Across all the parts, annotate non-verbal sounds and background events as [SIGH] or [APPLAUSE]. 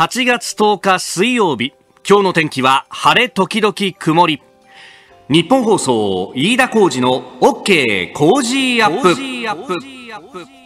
8月10日水曜日今日の天気は晴れ時々曇り日本放送飯田浩二の OK 工事アップ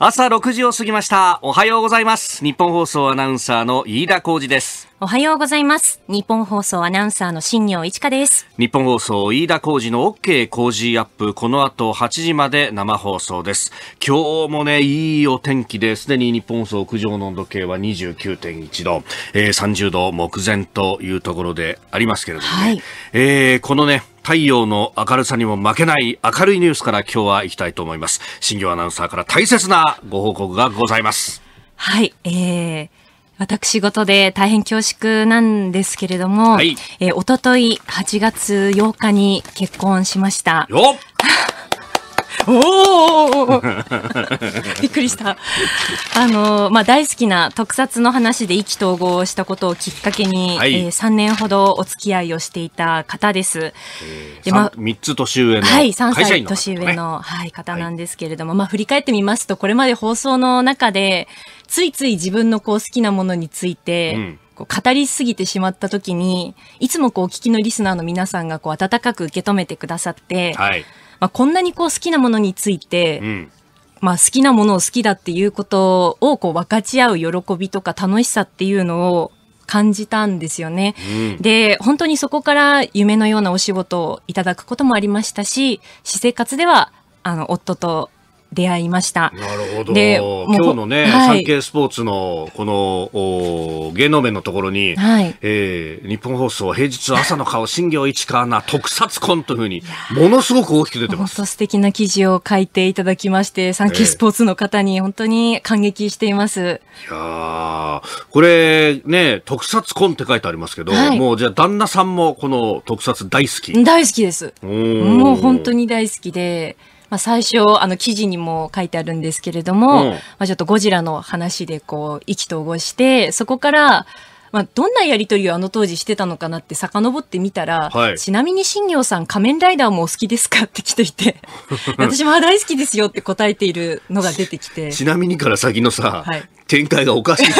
朝6時を過ぎました。おはようございます。日本放送アナウンサーの飯田浩二です。おはようございます。日本放送アナウンサーの新庄一華です。日本放送飯田浩二の OK 工事アップ。この後8時まで生放送です。今日もね、いいお天気で、すでに日本放送屋上の温度計は29.1度、えー、30度目前というところでありますけれども、ね、はい、えー、このね、太陽の明るさにも負けない明るいニュースから今日は行きたいと思います。新業アナウンサーから大切なご報告がございます。はい、えー、私事で大変恐縮なんですけれども、はい、えー、おととい8月8日に結婚しました。よっ [LAUGHS] おお [LAUGHS] びっくりした。あの、まあ、大好きな特撮の話で意気投合したことをきっかけに、はい、えー、3年ほどお付き合いをしていた方です。えー、で、まあ、3つ年上の。はい、3歳年上の、ね、はい、方なんですけれども、まあ、振り返ってみますと、これまで放送の中で、ついつい自分のこう好きなものについて、うん語りすぎてしまった時にいつもこうお聞きのリスナーの皆さんがこう温かく受け止めてくださって、はい、まあ、こんなにこう好きなものについて、うん、まあ、好きなものを好きだっていうことをこう分かち合う喜びとか楽しさっていうのを感じたんですよね、うん、で本当にそこから夢のようなお仕事をいただくこともありましたし私生活ではあの夫と出会いました。なるほど。で、今日のね、はい、産経スポーツの、この、お芸能面のところに、はい、えー、日本放送、平日朝の顔、新行一川な特撮コンというふうに、ものすごく大きく出てます。本当素敵な記事を書いていただきまして、産経スポーツの方に本当に感激しています。えー、いやこれ、ね、特撮コンって書いてありますけど、はい、もうじゃあ旦那さんもこの特撮大好き大好きです。もう本当に大好きで、まあ、最初あの記事にも書いてあるんですけれども、うん、まあ、ちょっとゴジラの話でこう意気投合してそこからまあ、どんなやり取りをあの当時してたのかなって遡ってみたら、はい、ちなみに新庄さん仮面ライダーもお好きですかって来ていて [LAUGHS] 私も大好きですよって答えているのが出てきてちなみにから先のさ、はい、展開がおかしい [LAUGHS]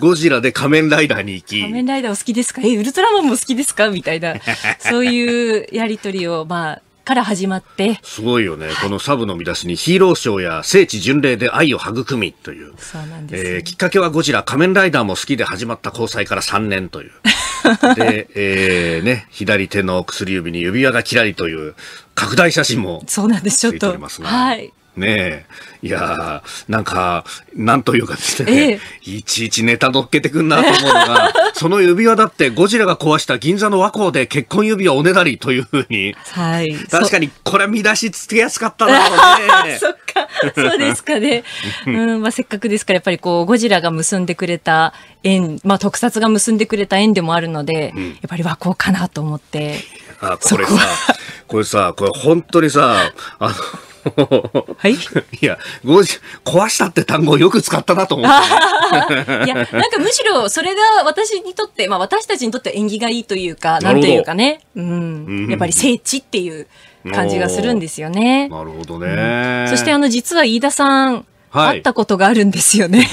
ゴジラで仮面ライダーに行き。仮面ライダーお好きですか [LAUGHS] え、ウルトラマンも好きですかみたいな、[LAUGHS] そういうやりとりを、まあ、から始まって。すごいよね。このサブの見出しにヒーローショーや聖地巡礼で愛を育みという。そうなんです、ね、えー、きっかけはゴジラ、仮面ライダーも好きで始まった交際から3年という。[LAUGHS] で、えー、ね、左手の薬指に指輪がキラリという拡大写真も。そうなんです、ちょっと。はい。ねえ。いやなんか、なんというかですね、ええ、いちいちネタ乗っけてくんなと思うのが、[LAUGHS] その指輪だってゴジラが壊した銀座の和光で結婚指輪おねだりというふうに。はい。確かに、これ見出しつけやすかったな、ね、[LAUGHS] そっか、そうですかね。[LAUGHS] うん、まあせっかくですから、やっぱりこう、ゴジラが結んでくれた縁、まあ特撮が結んでくれた縁でもあるので、うん、やっぱり和光かなと思って。あ、これさ、これさ、これ本当にさ、あの、はい。[LAUGHS] いや、壊したって単語よく使ったなと思って。[LAUGHS] いや、なんかむしろそれが私にとって、まあ私たちにとって縁起がいいというか、なんというかね。うん。やっぱり聖地っていう感じがするんですよね。なるほどね、うん、そしてあの実は飯田さん、会ったことがあるんですよね。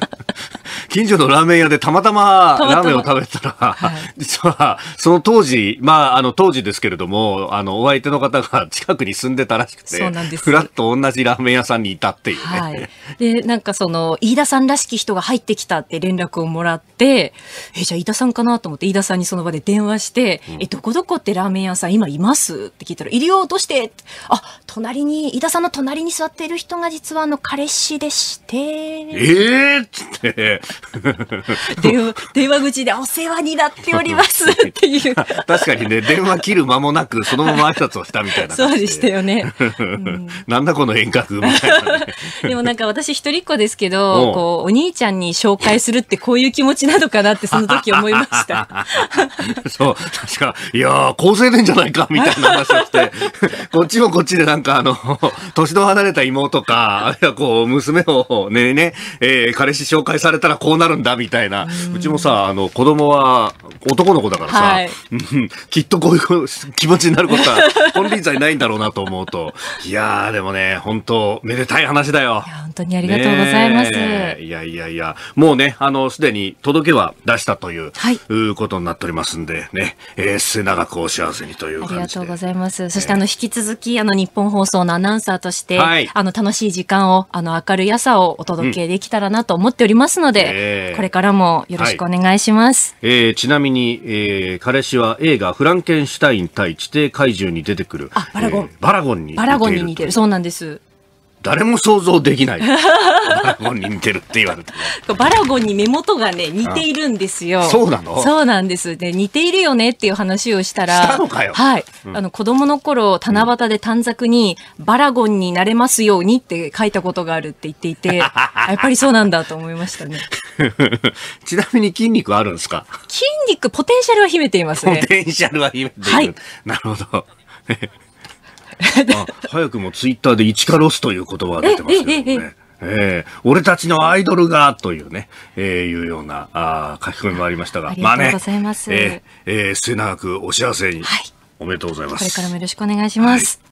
[LAUGHS] 近所のラーメン屋でたまたまラーメンを食べたら、はい、実はその当時、まあ、あの当時ですけれども、あのお相手の方が近くに住んでたらしくて、そうなんですふらっと同じラーメン屋さんにいたっていうね。はい、で、なんかその、飯田さんらしき人が入ってきたって連絡をもらって、え、じゃあ飯田さんかなと思って、飯田さんにその場で電話して、うん、え、どこどこってラーメン屋さん今いますって聞いたら、いるよ、どうしてあ、隣に、飯田さんの隣に座っている人が実はあの、彼しでして。ええー、っつって。電話、口でお世話になっております [LAUGHS] っていう。確かにね、電話切る間もなく、そのまま挨拶をしたみたいなそうでしたよね。[LAUGHS] なんだこの遠隔みたいな、ね、[LAUGHS] でもなんか私一人っ子ですけど、こう、お兄ちゃんに紹介するってこういう気持ちなのかなってその時思いました。そう、確か、いや高青年じゃないかみたいな話をして、こっちもこっちでなんかあの、年の離れた妹か、あるいはこう、娘をね、ね、えー、彼氏紹介されたらこうなるんだ、みたいな。うちもさ、あの、子供は男の子だからさ、はい、きっとこういう気持ちになることは、本人際ないんだろうなと思うと、いやー、でもね、本当めでたい話だよ。本当にありがとうございます。ね、いやいやいや、もうね、あの、すでに届けは出したという、はい、ことになっておりますんで、ね、えー、末永くお幸せにという感じで。ありがとうございます。そして、あの、引き続き、あの、日本放送のアナウンサーとして、はい、あの、楽しい時間を、ああの明るい朝をお届けできたらなと思っておりますので、うん、これからもよろしくお願いします、はい、えー、ちなみに、えー、彼氏は映画「フランケンシュタイン対地底怪獣」に出てくるあバラゴン、えー、バラゴンにバラゴンに似てるそうなんです誰も想像できない。[LAUGHS] バラゴンに似てるって言われて。バラゴンに目元がね、似ているんですよ。そうなのそうなんです。で、似ているよねっていう話をしたら。したはい。うん、あの、子供の頃、七夕で短冊に、バラゴンになれますようにって書いたことがあるって言っていて、[LAUGHS] やっぱりそうなんだと思いましたね。[LAUGHS] ちなみに筋肉あるんですか筋肉、ポテンシャルは秘めていますね。ポテンシャルは秘めている。はい、なるほど。[LAUGHS] あ早くもツイッターで一かロスという言葉が出てますけどね。えー、俺たちのアイドルがというね、えー、いうようなあ書き込みもありましたが、ありがとうございます。まあね、えー、えー、末永くお幸せに、はい、おめでとうございます。これからもよろしくお願いします。はい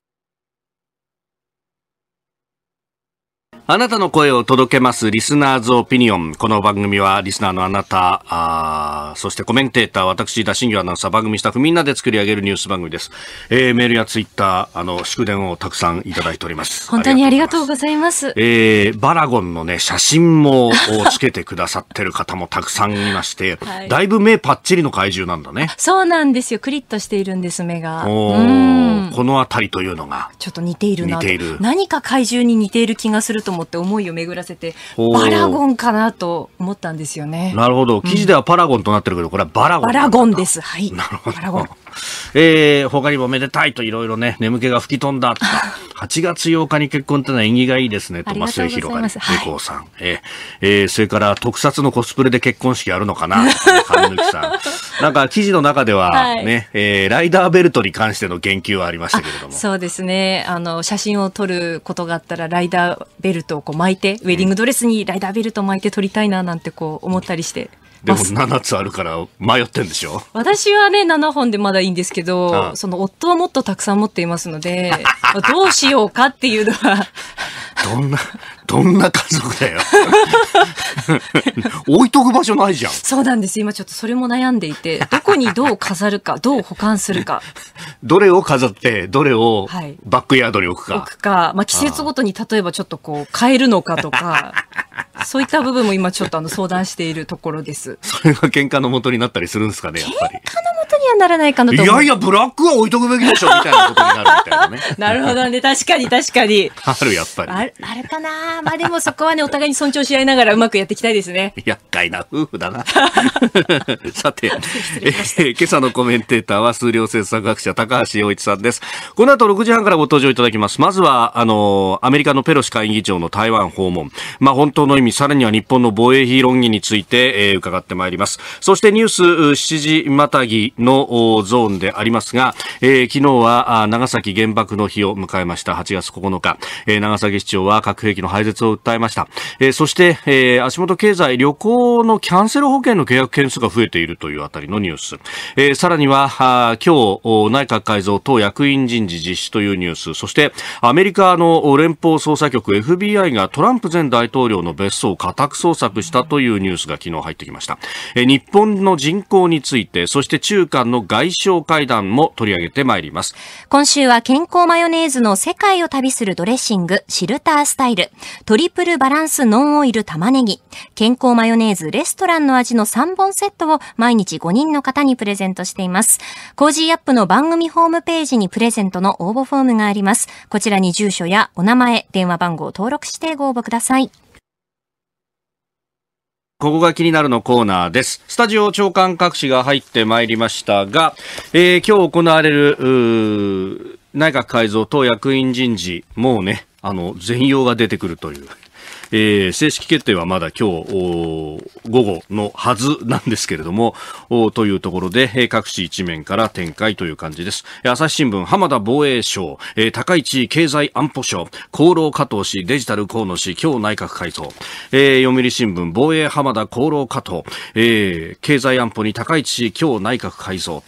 あなたの声を届けます、リスナーズオピニオン。この番組は、リスナーのあなた、あそしてコメンテーター、私、田新業アナウンサー、番組スタッフ、みんなで作り上げるニュース番組です。えー、メールやツイッター、あの、祝電をたくさんいただいております。本当にありがとうございます。ますえー、バラゴンのね、写真もつけてくださってる方もたくさんいまして、[LAUGHS] はい、だいぶ目パッチリの怪獣なんだね。そうなんですよ。クリッとしているんです、目が。おこの辺りというのが。ちょっと似ているな似ている。何か怪獣に似ている気がすると思思って思いを巡らせてパラゴンかなと思ったんですよね。なるほど記事ではパラゴンとなってるけど、これはバラゴン。バラゴンです。はい。なるほど。バラゴン。えー、他にもめでたいといろいろね、眠気が吹き飛んだ。[LAUGHS] 8月8日に結婚ってのは縁起がいいですね、と、と末広がり、猫、はい、さん。えー、えー、それから特撮のコスプレで結婚式やるのかな、[LAUGHS] 神抜さん。なんか記事の中ではね、ね、はい、えー、ライダーベルトに関しての言及はありましたけれども。そうですね、あの、写真を撮ることがあったら、ライダーベルトをこう巻いて、ウェディングドレスにライダーベルトを巻いて撮りたいな、なんてこう思ったりして。うんでも7つあるから迷ってんでしょ私はね、7本でまだいいんですけど、ああその夫はもっとたくさん持っていますので、[LAUGHS] どうしようかっていうのはどんな、どんな家族だよ。[LAUGHS] 置いとく場所ないじゃん。そうなんです。今ちょっとそれも悩んでいて、どこにどう飾るか、[LAUGHS] どう保管するか。どれを飾って、どれをバックヤードに置くか。はい、置くか、まあ季節ごとに例えばちょっとこう変えるのかとか。そういった部分も今ちょっとあの相談しているところです。[LAUGHS] それが喧嘩の元になったりするんですかね、やっぱり。喧嘩の元はならないかなといやいや、ブラックは置いとくべきでしょ、みたいなことになるみたいなね。[LAUGHS] なるほどね。確かに確かに。ある、やっぱり。ああれかなまあでもそこはね、お互いに尊重し合いながらうまくやっていきたいですね。厄介な夫婦だな。[LAUGHS] さて、えー、今朝のコメンテーターは数量政策学者高橋洋一さんです。この後6時半からご登場いただきます。まずは、あの、アメリカのペロシ下院議長の台湾訪問。まあ本当の意味、さらには日本の防衛費論議について、えー、伺ってまいります。そしてニュース7時またぎののゾーンでありますが、えー、昨日は長崎原爆の日を迎えました8月9日、えー、長崎市長は核兵器の廃絶を訴えました、えー、そして、えー、足元経済旅行のキャンセル保険の契約件数が増えているというあたりのニュース、えー、さらにはあ今日内閣改造党役員人事実施というニュースそしてアメリカの連邦捜査局 FBI がトランプ前大統領の別荘を家宅捜索したというニュースが昨日入ってきました、えー、日本の人口についてそして中間の外相会談も取り上げてまいります。今週は健康マヨネーズの世界を旅するドレッシング、シルタースタイル、トリプルバランスノンオイル玉ねぎ、健康マヨネーズレストランの味の3本セットを毎日5人の方にプレゼントしています。コージーアップの番組ホームページにプレゼントの応募フォームがあります。こちらに住所やお名前、電話番号を登録してご応募ください。ここが気になるのコーナーです。スタジオ長官各紙が入ってまいりましたが、えー、今日行われる、内閣改造と役員人事、もうね、あの、全容が出てくるという。えー、正式決定はまだ今日午後のはずなんですけれども、というところで、各紙一面から展開という感じです。朝日新聞、浜田防衛省、えー、高市経済安保省、厚労加藤氏、デジタル河野氏、今日内閣改造、えー、読売新聞、防衛浜田厚労加藤、えー、経済安保に高市氏、今日内閣改造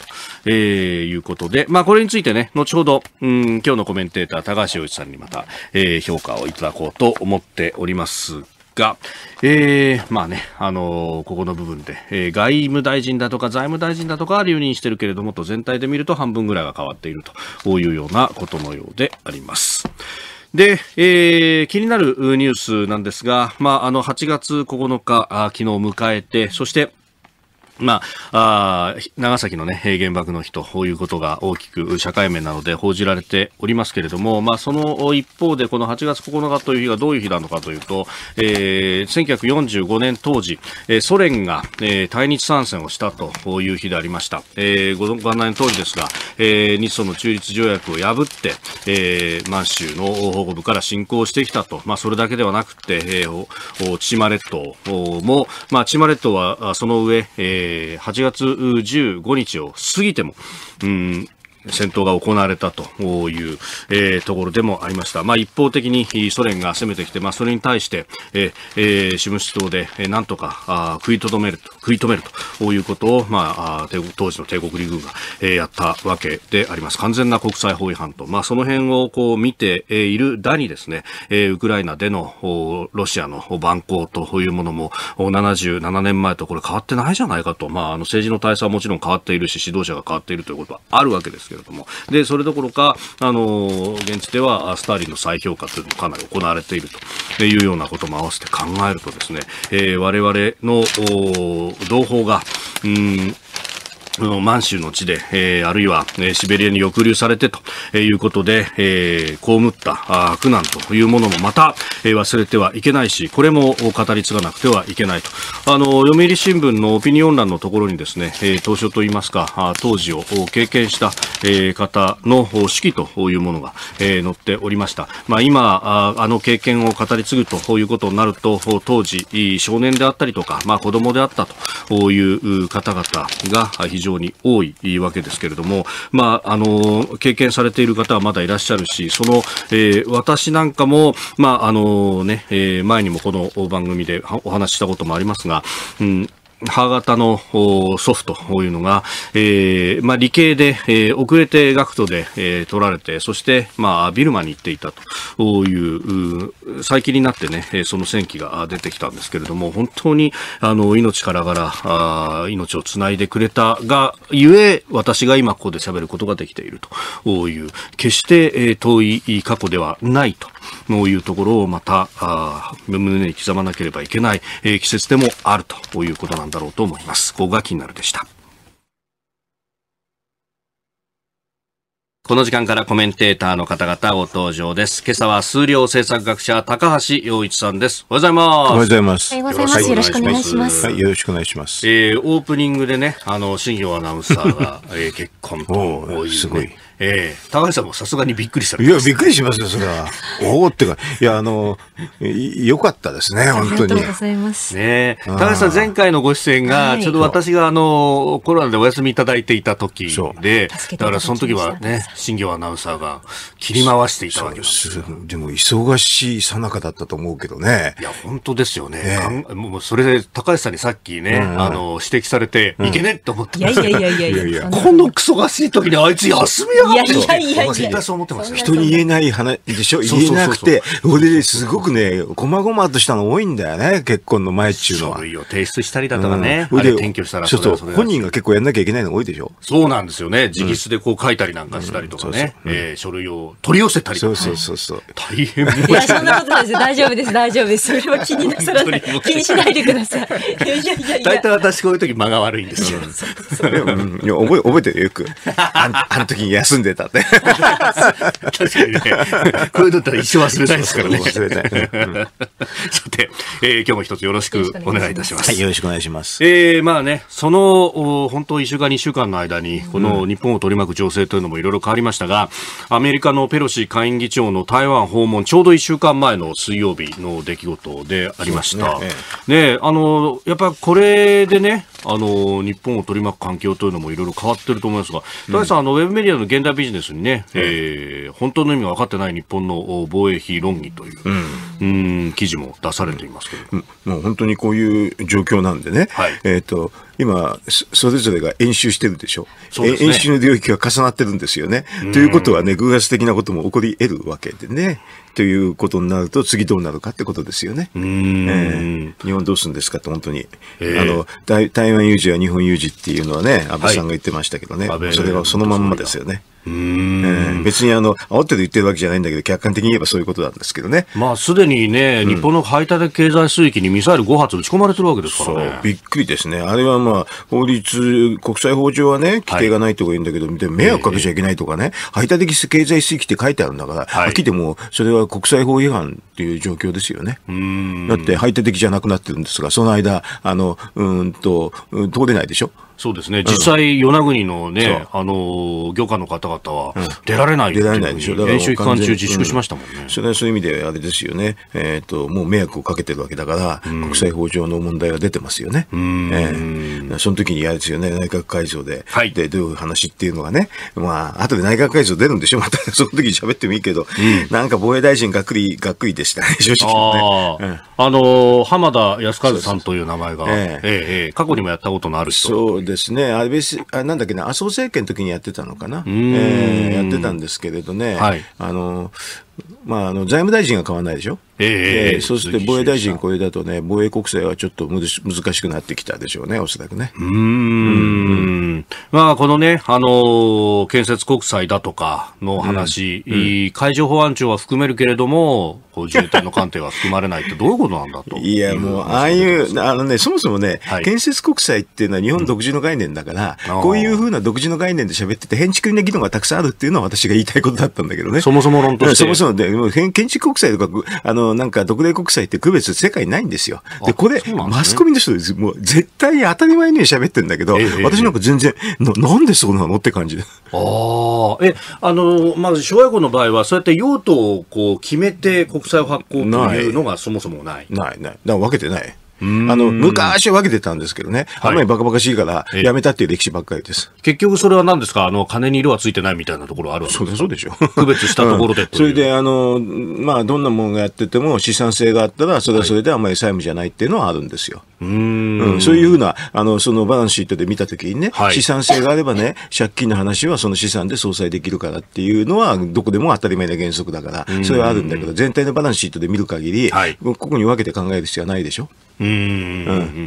えー、いうことで、まあ、これについてね、後ほど、うん、今日のコメンテーター、高橋洋一さんにまた、えー、評価をいただこうと思っておりますが、えー、まあね、あのー、ここの部分で、えー、外務大臣だとか財務大臣だとかは留任してるけれどもと全体で見ると半分ぐらいが変わっているというようなことのようであります。で、えー、気になるニュースなんですが、まあ、あの、8月9日、あ昨日迎えて、そして、まあ、あ長崎の、ね、原爆の日ということが大きく社会面なので報じられておりますけれども、まあ、その一方でこの8月9日という日がどういう日なのかというと、えー、1945年当時、えソ連が、えー、対日参戦をしたという日でありました、えー、ご存内の当時ですが、えー、日ソの中立条約を破って、えー、満州の保護部から侵攻してきたと、まあ、それだけではなくて、えー、千島列島も、まあ、千島列島はその上、えーえ8月15日を過ぎても、うん戦闘が行われたという、えー、ところでもありました。まあ、一方的にソ連が攻めてきて、まあ、それに対して、えー、シムシ島で、えー、なんとかあ食いとどめると、食い止めるということを、まあ、当時の帝国陸軍が、えー、やったわけであります。完全な国際法違反と、まあ、その辺をこう見ているだにですね、えー、ウクライナでのロシアの蛮行というものも77年前とこれ変わってないじゃないかと、まあ、あの政治の体制はもちろん変わっているし、指導者が変わっているということはあるわけですけれども、で、それどころか、あの、現地ではスターリンの再評価というのもかなり行われているというようなことも合わせて考えるとですね、えー、我々の同胞が、うん、満州の地で、えー、あるいは、えシベリアに抑留されてということで、えー、被った苦難というものもまた、えー、忘れてはいけないし、これも語り継がなくてはいけないと。あの、読売新聞のオピニオン欄のところにですね、えー、当初といいますか、当時を経験した、え方の指揮というものが、え載っておりました。まあ、今あ、あの経験を語り継ぐということになると、当時、少年であったりとか、まあ、子供であったという方々が非常に多いわけですけれども、まあ、あの経験されている方はまだいらっしゃるしその、えー、私なんかも、まああのねえー、前にもこの番組でお話ししたこともありますが、うん歯型の祖父というのが、えーまあ、理系で、えー、遅れて学徒で、えー、取られて、そして、まあ、ビルマに行っていたという最近になってね、その戦記が出てきたんですけれども、本当にあの命からがらあ命をつないでくれたがゆえ、私が今ここで喋ることができているという、決して、え遠い過去ではないと。こういうところをまたあ胸に刻まなければいけない、えー、季節でもあるということなんです。だろうと思います。ここが気になるでした。この時間からコメンテーターの方々ご登場です。今朝は数量政策学者、高橋洋一さんです。おはようございます。おはようございます。よろしくお願いします。はい、よろしくお願いします。えー、オープニングでね、あの、新業アナウンサーが、えー、結婚とね、すごい。ええ、高橋さんもさすがにびっくりしたいや、びっくりしますよ、それは。おおってか、いや、あの、よかったですね、本当に。ありがとうございます。ね高橋さん、前回のご出演が、ちょうど私が、あの、コロナでお休みいただいていた時で、だからその時はね、新業アナウンサーが切り回していたわけですでも、忙しいさなかだったと思うけどね。いや、本当ですよね。ねもう、それで、高橋さんにさっきね、あの、指摘されて、いけねって思った、いやいやいやいやいや。このクソがしい時にあいつ休みやいやいやいやいや。そう思ってます人に言えない話でしょ言えなくて、俺で、すごくね、こまごまとしたの多いんだよね、結婚の前中のは。書類を提出したりだとかね、うん、あ転居したらそうそう、本人が結構やんなきゃいけないの多いでしょそうなんですよね。直筆でこう書いたりなんかしたりとかね、書類を取り寄せたりとか。そうそうそう。大変いや、そんなことないです。大丈夫です、大丈夫です。それは気になさらない。気にしないでください。[LAUGHS] いやいやいや。大体私こういう時間が悪いんですよ。覚えてよく。あの時に休んんでたって。確かにね。これだったら一生忘れないですからね。忘れない。さて、えー、今日も一つよろしくお願いいたします。はい、よろしくお願いします。えー、まあね、その、本当1週間、2週間の間に、この日本を取り巻く情勢というのもいろいろ変わりましたが、アメリカのペロシ下院議長の台湾訪問、ちょうど1週間前の水曜日の出来事でありました。ね、ね、あの、やっぱこれでね、あの日本を取り巻く環境というのもいろいろ変わってると思いますが、うん、高橋さん、あのウェブメディアの現代ビジネスにね、えー、本当の意味が分かってない日本の防衛費論議という、うん、うん記事も出されていますけれども、もう本当にこういう状況なんでね、はい、えっ、ー、と今、それぞれが演習してるでしょ。うね、演習の領域が重なってるんですよね。ということはね、偶発的なことも起こり得るわけでね。ということになると、次どうなるかってことですよね。えー、日本どうするんですかって、本当に。えー、あの台、台湾有事は日本有事っていうのはね、安倍さんが言ってましたけどね、はい、それはそのまんまですよね。別にあの煽って言ってるわけじゃないんだけど、客観的に言えばそういうことなんですけどね。まあ、すでにね、日本の排他的経済水域にミサイル5発撃ち込まれてるわけですからね。びっくりですね。あれはまあ、法律、国際法上はね、規定がないとか言うんだけど、はい、迷惑かけちゃいけないとかね、えー、排他的経済水域って書いてあるんだから、はき秋もそれは国際法違反っていう状況ですよね。だって排他的じゃなくなってるんですが、その間、あの、うんと、通れないでしょ。そうですね、実際、与那国のね、あの漁家の方々は出られない出られないでしょ、練習期間中、自粛しましたもんね。それはそういう意味で、あれですよね、えっと、もう迷惑をかけてるわけだから、国際法上の問題が出てますよね。その時に、あれですよね、内閣改造で、はい、でどういう話っていうのがね、まあ後で内閣改造出るんでしょ、また [LAUGHS] その時に喋ってもいいけど、なんか防衛大臣がっくり、がっくりでしたね、正直あの浜田康和さんという名前が、ええええ、過去にもやったことのある人。そうですね、安倍あなんだっけな、麻生政権の時にやってたのかな、えー、やってたんですけれどね、はい、あのまあ、あの財務大臣が変わらないでしょ、えー、えー、そして防衛大臣、これだとね、防衛国債はちょっと難しくなってきたでしょうね、おそらくね。うん、まあ、このね、あのー、建設国債だとかの話、うんうん、海上保安庁は含めるけれども、こう自衛隊の艦艇は含まれないって、どういうことなんだと [LAUGHS] いや、もう、ああいう、あのね、そもそもね、はい、建設国債っていうのは日本独自の概念だから、うん、こういうふうな独自の概念で喋ってて、変築的な議論がたくさんあるっていうのは、私が言いたいことだったんだけどね。そもそも論として。そもそもので、もう建築国際とか、あの、なんか独立国際って区別世界ないんですよ。で、これ、ね、マスコミの人もう絶対当たり前のように喋ってるんだけど、えー、私なんか全然、ななんでそうなのって感じ。ああ、え、あの、まず、諸外国の場合は、そうやって用途をこう決めて国債を発行というのがそもそもない。ない、ない。だから分けてない。あの、昔は分けてたんですけどね、あんまりバカバカしいから、やめたっていう歴史ばっかりです。結局それは何ですかあの、金に色はついてないみたいなところあるわけですかそうでしょ。区別したところでそれで、あの、まあ、どんなものがやってても資産性があったら、それはそれであんまり債務じゃないっていうのはあるんですよ。うんうん、そういうふうな、あの、そのバランスシートで見たときにね、はい、資産性があればね、借金の話はその資産で相殺できるからっていうのは、どこでも当たり前な原則だから、それはあるんだけど、全体のバランスシートで見る限り、はい、ここに分けて考える必要はないでしょ。うん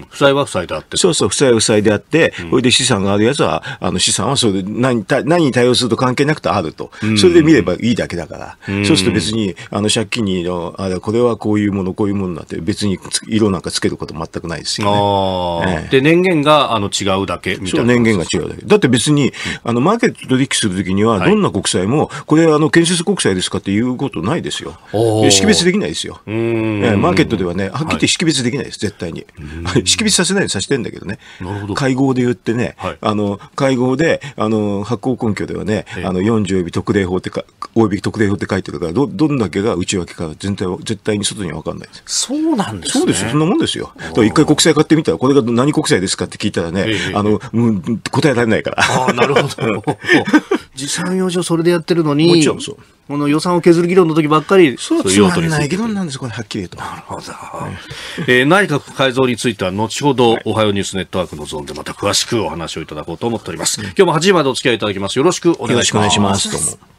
負債は負債であって。そうそう、負債は負債であって、それで資産があるやつは、あの資産はそれで何何に対応すると関係なくてあると。それで見ればいいだけだから。そうすると別に、あの借金にの、あれ、これはこういうもの、こういうものなんて、別に色なんかつけること全くないですよね。で、年限があの違うだけみたいな。年限が違うだけ。だって別に、あのマーケット取引するときには、どんな国債も、これあの建設国債ですかっていうことないですよ。識別できないですよ。マーケットではね、はっきり識別できないです、絶絶対に。識別させないようにさせてんだけどね。ど会合で言ってね、はい、あの、会合で、あの、発行根拠ではね、あの、40及特例法ってか、及び特例法って書いてるから、ど、どんだけが内訳か全体は、絶対に外には分かんないそうなんです、ね、そうですよ。そんなもんですよ。一回国債買ってみたら、これが何国債ですかって聞いたらね、あの、うん、答えられないから。ああ、なるほど。持参要所それでやってるのに、もちろんそう。この予算を削る議論の時ばっかり、そういう用途について。議論なんです、これ、はっきりと。なるほど。えー、内閣改造については、後ほど、おはようニュースネットワークのゾーンで、また詳しくお話をいただこうと思っております。今日も8時までお付き合いいただきます。よろしくお願いします。よろしくお願いします。どうも。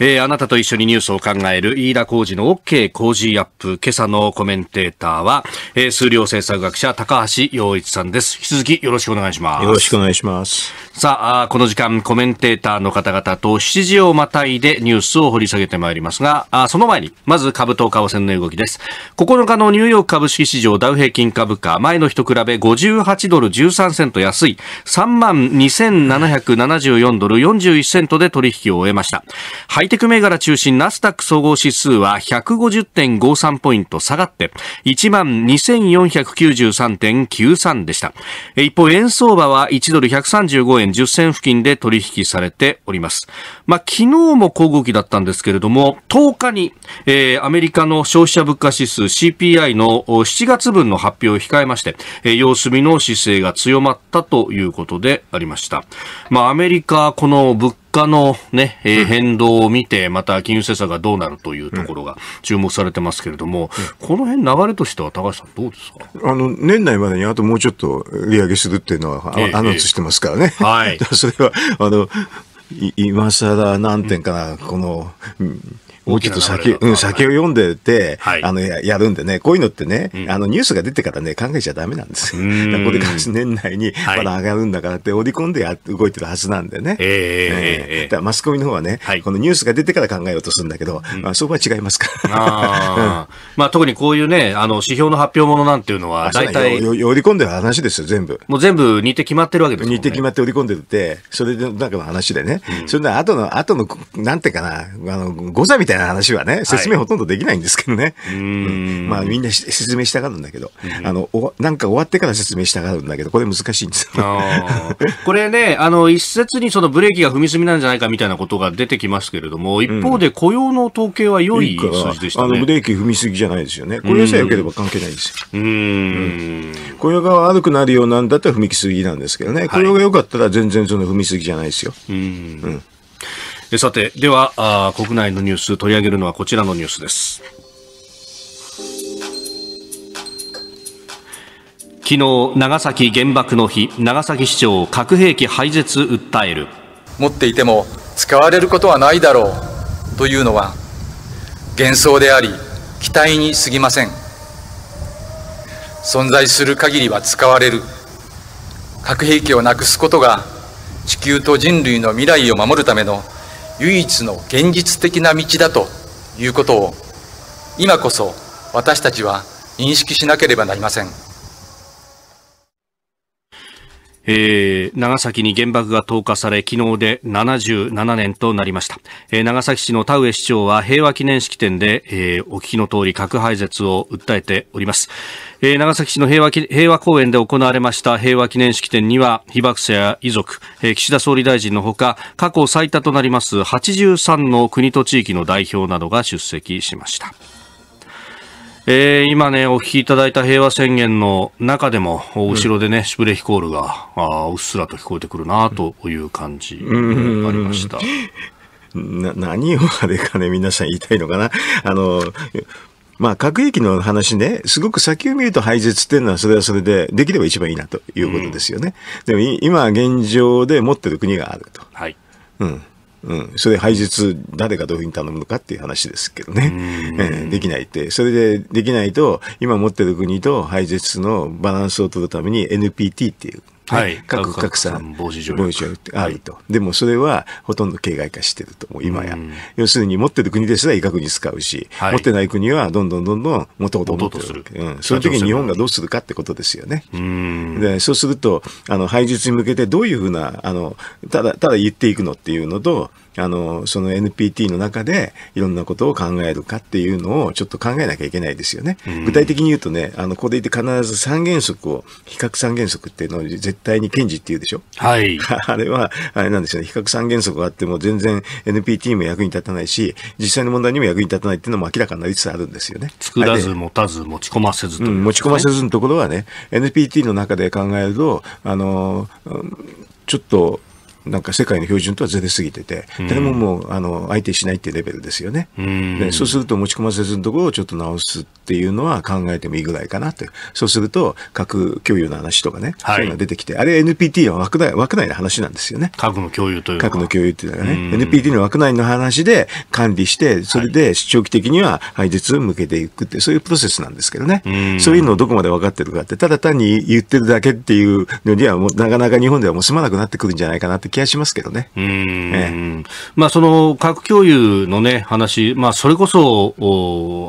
えー、あなたと一緒にニュースを考える飯田浩二の OK 工事アップ。今朝のコメンテーターは、えー、数量政策学者高橋洋一さんです。引き続きよろしくお願いします。よろしくお願いします。さあ、この時間コメンテーターの方々と7時をまたいでニュースを掘り下げてまいりますが、あその前に、まず株と為替の動きです。9日のニューヨーク株式市場ダウ平均株価、前の日と比べ58ドル13セント安い、3万2774ドル41セントで取引を終えました。イテク銘柄中心ナスダック総合指数は150.53ポイント下がって12,493.93でした。一方、円相場は1ドル135円10銭付近で取引されております。まあ、昨日も好動きだったんですけれども、10日に、えー、アメリカの消費者物価指数 CPI の7月分の発表を控えまして、えー、様子見の姿勢が強まったということでありました。まあ、アメリカ、この物価のね、えー、変動を見て、また金融政策がどうなるというところが注目されてますけれども、うん、この辺流れとしては高橋さんどうですかあの、年内までにあともうちょっと利上げするっていうのは、えー、アナウンスしてますからね。えー、はい。[LAUGHS] それは、あの、今更何点かな、この、うんもうちょっと先、うん、先を読んでて、はい、あのや、やるんでね、こういうのってね、うん、あの、ニュースが出てからね、考えちゃダメなんですよ。これから年内にまだ上がるんだからって織り込んでや動いてるはずなんでね。えー、えー、えだマスコミの方はね、はい、このニュースが出てから考えようとするんだけど、うん、まあ、そこは違いますから。あうん、[LAUGHS] まあ、特にこういうね、あの、指標の発表ものなんていうのは、大体。織り込んでる話ですよ、全部。もう全部似て決まってるわけですよ、ね。日決まって織り込んでるって、それで、なんかの話でね、うん、それで後の、後の、なんていうかな、あの、誤差みたいなたいな話はね、説明ほとんどできないんですけどね。はい、うん。まあみんな説明したがるんだけど、うん、あの、なんか終わってから説明したがるんだけど、これ難しいんですよ。これね、あの、一説にそのブレーキが踏みすぎなんじゃないかみたいなことが出てきますけれども、一方で雇用の統計は良い数字でしたね。うん、あの、ブレーキ踏みすぎじゃないですよね。さえ良ければ関係ないですよ。うん。雇用が悪くなるようなんだったら踏みすぎなんですけどね。雇用が良かったら全然その踏みすぎじゃないですよ。うん。うんさて、ではあ、国内のニュース取り上げるのはこちらのニュースです。昨日、長崎原爆の日、長崎市長、核兵器廃絶訴える。持っていても使われることはないだろうというのは幻想であり期待に過ぎません存在する限りは使われる核兵器をなくすことが地球と人類の未来を守るための唯一の現実的な道だということを今こそ私たちは認識しなければなりません。えー、長崎に原爆が投下され昨日で77年となりました、えー、長崎市の田上市長は平和記念式典で、えー、お聞きの通り核廃絶を訴えております、え長崎市の平和平和公園で行われました平和記念式典には被爆者や遺族、え岸田総理大臣のほか過去最多となります83の国と地域の代表などが出席しましたえー、今ね、お聞きいただいた平和宣言の中でも、後ろでね、うん、シュプレヒコールが、あうっすらと聞こえてくるな、という感じ、ありました。[LAUGHS] な、何をあれかね、皆さん言いたいのかな。あの、まあ、核兵器の話ね、すごく先を見ると廃絶っていうのは、それはそれで、できれば一番いいなということですよね。うん、でも、今現状で持ってる国があると。はい。うん。うん、それ廃絶、誰がどういうふうに頼むのかっていう話ですけどね、えー、できないって、それでできないと、今持ってる国と廃絶のバランスを取るために NPT っていうはい、核拡散防止条約あると、でもそれはほとんど形骸化してると、もう今や、要するに持ってる国ですら威嚇に使うし、持ってない国はどんどんどんどん元々持とうとうん、そういう時に日本がどうするかってことですよね。でそうするとあの、廃絶に向けてどういうふうなあのただ、ただ言っていくのっていうのと、あの、その NPT の中でいろんなことを考えるかっていうのをちょっと考えなきゃいけないですよね。具体的に言うとね、あの、ここで言って必ず三原則を、比較三原則っていうのを絶対に堅持って言うでしょはい。[LAUGHS] あれは、あれなんですよね。比較三原則があっても全然 NPT も役に立たないし、実際の問題にも役に立たないっていうのも明らかになりつつあるんですよね。作らず、持たず、持ち込ませずとう、ねうん、持ち込ませずのところはね、NPT の中で考えると、あの、ちょっと、なんか世界の標準とはずれすぎてて、誰ももうあの相手しないっていうレベルですよね、で。そうすると持ち込ませずのところをちょっと直すっていうのは考えてもいいぐらいかなと。そうすると核共有の話とかね、はい、そういうのが出てきて、あれ NPT は枠内枠内の話なんですよね。核の共有という核の共有っていうのがね、NPT の枠内の話で管理して、それで長期的には廃絶を向けていくって、そういうプロセスなんですけどね、そういうのをどこまで分かってるかって、ただ単に言ってるだけっていうのにはもう、なかなか日本ではもう済まなくなってくるんじゃないかなって気がしますけどね。うん、ええ、まあ、その核共有のね、話、まあ、それこそ、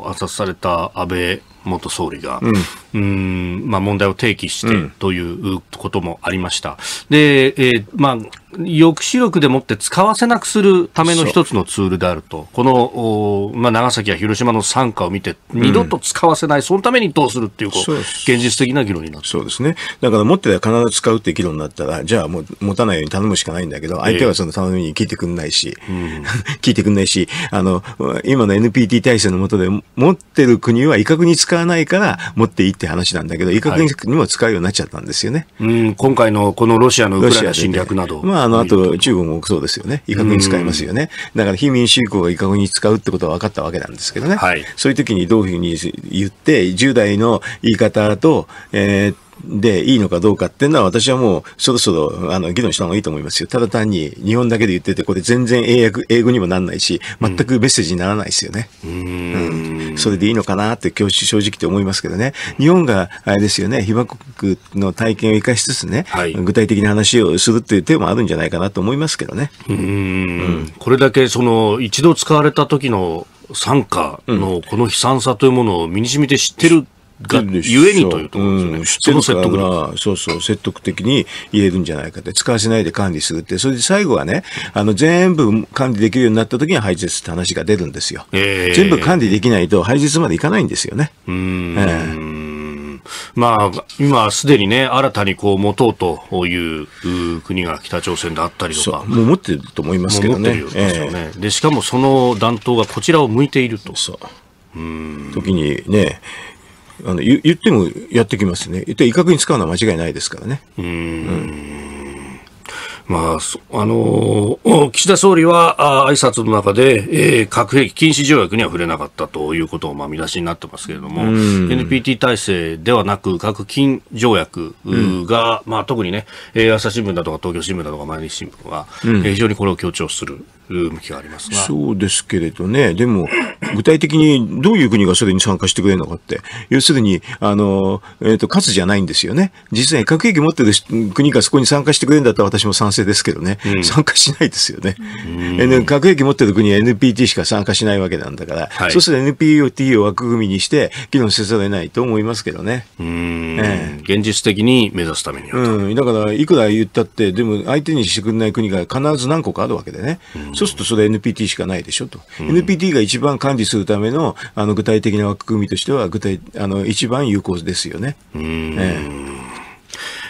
暗殺された安倍元総理が、うん、んまあ、問題を提起してということもありました。うん、で、えー、まあ、抑止力でもって使わせなくするための一つのツールであると、この、お、まあ、長崎や広島の惨禍を見て、二度と使わせない、うん、そのためにどうするっていうこう現実的な議論になってそうですね、だから持ってたら必ず使うって議論になったら、じゃあもう持たないように頼むしかないんだけど、相手はその頼みに聞いてくんないし、えー、[LAUGHS] 聞いてくんないし、あの今の NPT 体制のもとで、持ってる国は威嚇に使わないから持っていいって話なんだけど、威嚇にも使うようになっちゃったんですよね。はい、うん、今回のこのロシアのウクライナ侵略など。まあ、あの、あと中国もそうですよね。威嚇に使いますよね。だから非民主主義が威嚇に使うってことは分かったわけなんですけどね。はい、そういう時にどういうふうに言って、従代の言い方と、えー、っでいいのかどうかっていうのは私はもうそろそろあの議論した方がいいと思いますよ。ただ単に日本だけで言ってて、これ全然英訳、英語にもならないし、全くメッセージにならないですよね。うん、うん、それでいいのかなって教師正直って思いますけどね。日本があれですよね、被爆国の体験を生かしつつね、はい、具体的な話をするっていう手もあるんじゃないかなと思いますけどね。うん、うん、これだけその一度使われた時の参加のこの悲惨さというものを身に染みて知ってるがゆえにというところですね。うん、その説得力。そうそう、説得的に言えるんじゃないかって、使わせないで管理するって、それで最後はね、あの、全部管理できるようになった時に廃絶って話が出るんですよ。えー、全部管理できないと廃絶までいかないんですよね。うん。えーまあ、今すでにね、新たにこう持とうという国が北朝鮮であったりとか。もう持ってると思いますけどね。持ってるよね、えー、で、しかもその弾頭がこちらを向いていると。そう。うん時にね、あの言ってもやってきますね。言って威嚇に使うのは間違いないですからね。うんうんまあ、あのー、岸田総理はあ挨拶の中で、えー、核兵器禁止条約には触れなかったということを、まあ、見出しになってますけれども、NPT 体制ではなく、核禁条約が、うん、まあ、特にね、え朝日新聞だとか東京新聞だとか毎日新聞は、うん、えー、非常にこれを強調する向きがありますがそうですけれどね、でも、具体的にどういう国がそれに参加してくれるのかって、要するに、あの、えっ、ー、と、つじゃないんですよね。実際、核兵器持ってる国がそこに参加してくれるんだったら私も賛成ですけどね、うん、参加しないですよね、うん。核兵器持ってる国は NPT しか参加しないわけなんだから、はい、そうすると NPT を枠組みにして議論せざるを得ないと思いますけどね。うん、ええ、現実的に目指すためには、うん。だから、いくら言ったって、でも相手にしてくれない国が必ず何個かあるわけでね。そうするとそれ NPT しかないでしょと、うん、NPT が一番管理するためのあの具体的な枠組みとしては具体あの一番有効ですよね。え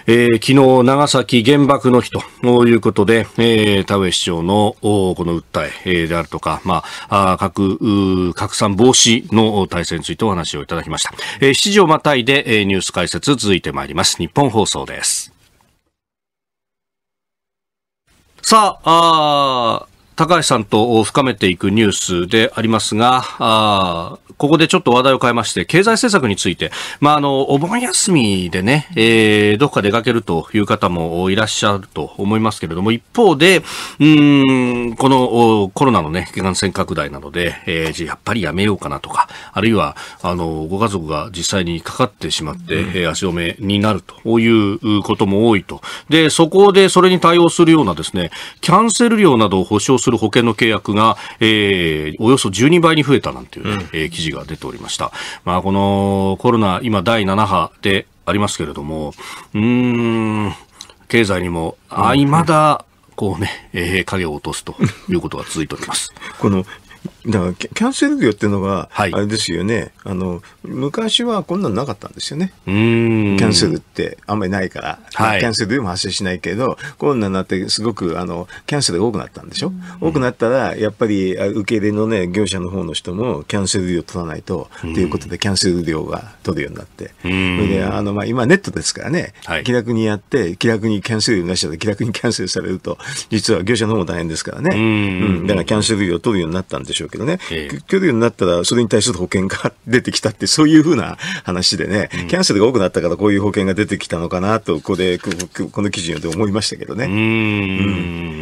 えー、昨日、長崎原爆の日ということで、えー、田上市長のこの訴えであるとか、まあ、あ核拡散防止の体制についてお話をいただきました。えー、7時をまたいで、えー、ニュース解説続いてまいります。日本放送です。さあ、あ高橋さんと深めていくニュースでありますが、あここでちょっと話題を変えまして、経済政策について、まあ、あの、お盆休みでね、えー、どっか出かけるという方もいらっしゃると思いますけれども、一方で、うん、このコロナのね、感染拡大なので、えー、やっぱりやめようかなとか、あるいは、あの、ご家族が実際にかかってしまって、うん、足止めになるということも多いと。で、そこでそれに対応するようなですね、キャンセル料などを保証するする保険の契約が、えー、およそ12倍に増えたなんていう、ね、うん、えー、記事が出ておりました。まあ、このコロナ、今第7波でありますけれども、うん、経済にも、あ、いまだ、こうね、えー、影を落とすということが続いております。[LAUGHS] このだからキャンセル料っていうのが、あれですよね、はい、あの昔はこんなのなかったんですよね、キャンセルってあんまりないから、はい、キャンセルでも発生しないけど、こんなになって、すごくあのキャンセルが多くなったんでしょ、多くなったら、やっぱり受け入れの、ね、業者の方の人もキャンセル料取らないとということで、キャンセル料が取るようになって、それであのまあ、今、ネットですからね、はい、気楽にやって、気楽にキャンセル料なしで、気楽にキャンセルされると、実は業者の方も大変ですからね、うんだからキャンセル料取るようになったんでしょうけどね、ええ、去年になったらそれに対する保険が出てきたって、そういうふうな話でね、うん、キャンセルが多くなったからこういう保険が出てきたのかなと、ここで、この記事で思いましたけどね。うんう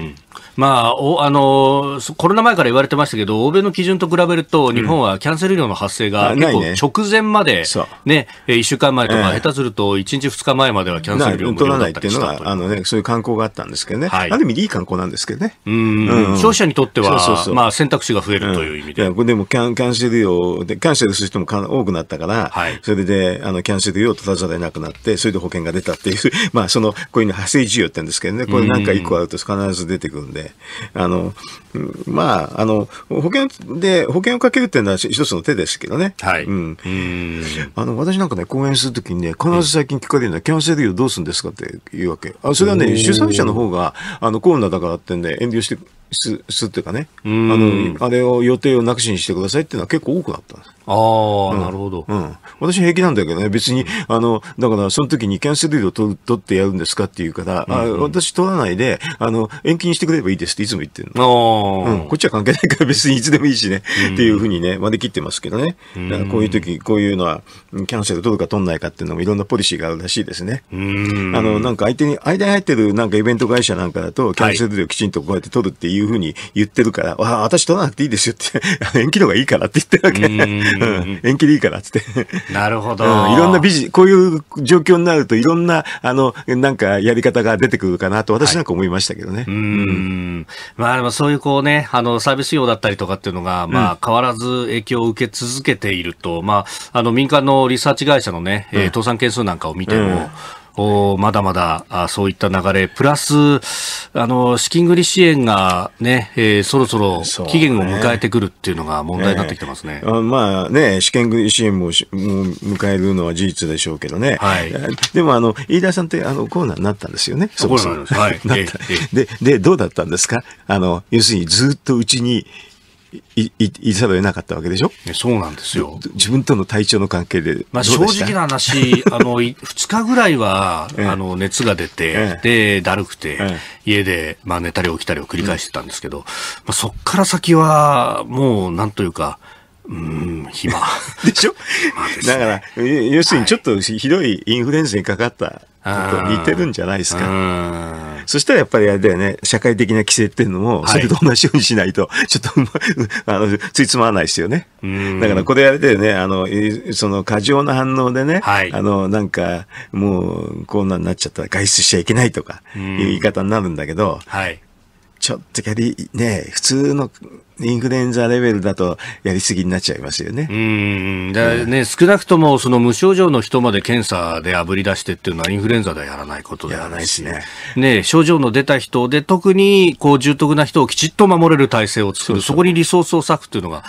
んまあ、おあのコロナ前から言われてましたけど、欧米の基準と比べると、日本はキャンセル料の発生が結構直前まで、ねね、1週間前とか、下手すると1日、2日前まではキャンセル料ったりした取らないっていうのはあの、ね、そういう観光があったんですけどね、はい、ある意味、いい観光なんですけどね。うん消費者にとっては、まあ、選択肢が増えるるという意味で。うん、いや、でもキャン、キャンセル料で、キャンセルする人もか多くなったから、はい、それで、あの、キャンセル料と出されなくなって、それで保険が出たっていう、[LAUGHS] まあ、その、こういうの派生事業って言うんですけどね、これなんか一個あると必ず出てくるんで、あの、まあ、あの、保険で、保険をかけるっていうのは一つの手ですけどね。はい。うん。うんあの、私なんかね、講演するときにね、必ず最近聞かれるのは、キャンセル料どうするんですかっていうわけ。あそれはね、主催者の方が、あの、コロナだからってんで、遠慮して、す、すっていうかね、あの、あれを予定をなくしにしてくださいっていうのは結構多くなったんです。ああ、なるほど、うん。私平気なんだけどね、別に、あの、だから、その時にキャンセル料取取ってやるんですかって言うから、うんうん、私取らないで、あの、延期にしてくれればいいですっていつも言ってるの。ああ、うん、こっちは関係ないから別にいつでもいいしね、うん、っていうふうにね、割り切ってますけどね。うん、こういう時、こういうのは、キャンセル取るか取らないかっていうのもいろんなポリシーがあるらしいですね。うん、あの、なんか相手に、相手に入ってるなんかイベント会社なんかだと、キャンセル料きちんとこうやって取るっていうふうに言ってるから、はい、あ、私取らなくていいですよって、[LAUGHS] 延期の方がいいからって言ってるわけ。延期でいいからっつってなるほど、いろんなビジこういう状況になるといろんなあのなんかやり方が出てくるかなと私なんか思いましたけどね。はい、うん、まあでもそういうこうねあのサービス業だったりとかっていうのが、まあ、変わらず影響を受け続けていると、まあ、あの民間のリサーチ会社のね、えー、倒産件数なんかを見ても、おまだまだあそういった流れ、プラス、あの、資金繰り支援がね、えー、そろそろ期限を迎えてくるっていうのが問題になってきてますね。ねえー、まあね、資金繰り支援ももう迎えるのは事実でしょうけどね。はい、でも、あの、飯田さんってあのコロナになったんですよね。そこそはい、なった、えー、で、で、どうだったんですかあの、要するにずっとうちに、い、い、いざるを得なかったわけでしょそうなんですよ。自分との体調の関係でまあ正直な話、あの、2日ぐらいは、あの、熱が出て、で、だるくて、家で、まあ寝たり起きたりを繰り返してたんですけど、まあそっから先は、もう、なんというか、うん、暇。[LAUGHS] でしょ、まだから、要するにちょっとひどいインフルエンザにかかったと似てるんじゃないですか。そしたらやっぱりあれだよね、社会的な規制っていうのも、それと同じようにしないと、ちょっと、はい、あの、ついつまわないですよね。だからこれあれだよね、あの、その過剰な反応でね、はい、あの、なんか、もう、こんなになっちゃったら外出しちゃいけないとか、いう言い方になるんだけど、はい、ちょっとやり、ね、普通のインフルエンザレベルだとやりすぎになっちゃいますよね。うんだね、うん、少なくともその無症状の人まで検査で炙り出してっていうのはインフルエンザではやらないことではないしねね症状の出た人で特にこう重篤な人をきちっと守れる体制を作るそこにリソースを割くっていうのが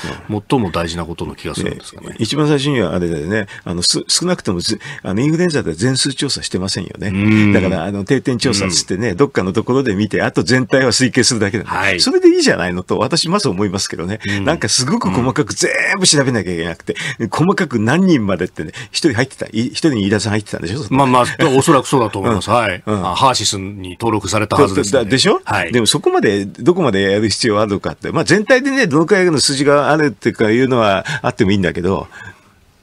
最も大事なことの気がするんですかね、ね、一番最初にはあれだよねあのす少なくともあのインフルエンザで全数調査してませんよねだからあの定点調査つってね、どっかのところで見てあと全体は推計するだけだ、ね、はい、それでいいじゃないのと私まず思いますけどね、うん、なんかすごく細かく全部調べなきゃいけなくて、うん、細かく何人までってね、一人入ってた、一人に飯田さん入ってたんでしょまあまあ、おそらくそうだと思います。はい、ハーシスに登録されたはずです、ね、でしょ、はい、でもそこまで、どこまでやる必要あるのかって、まあ全体でね、どのくらいの数字があるっていうかいうのはあってもいいんだけど、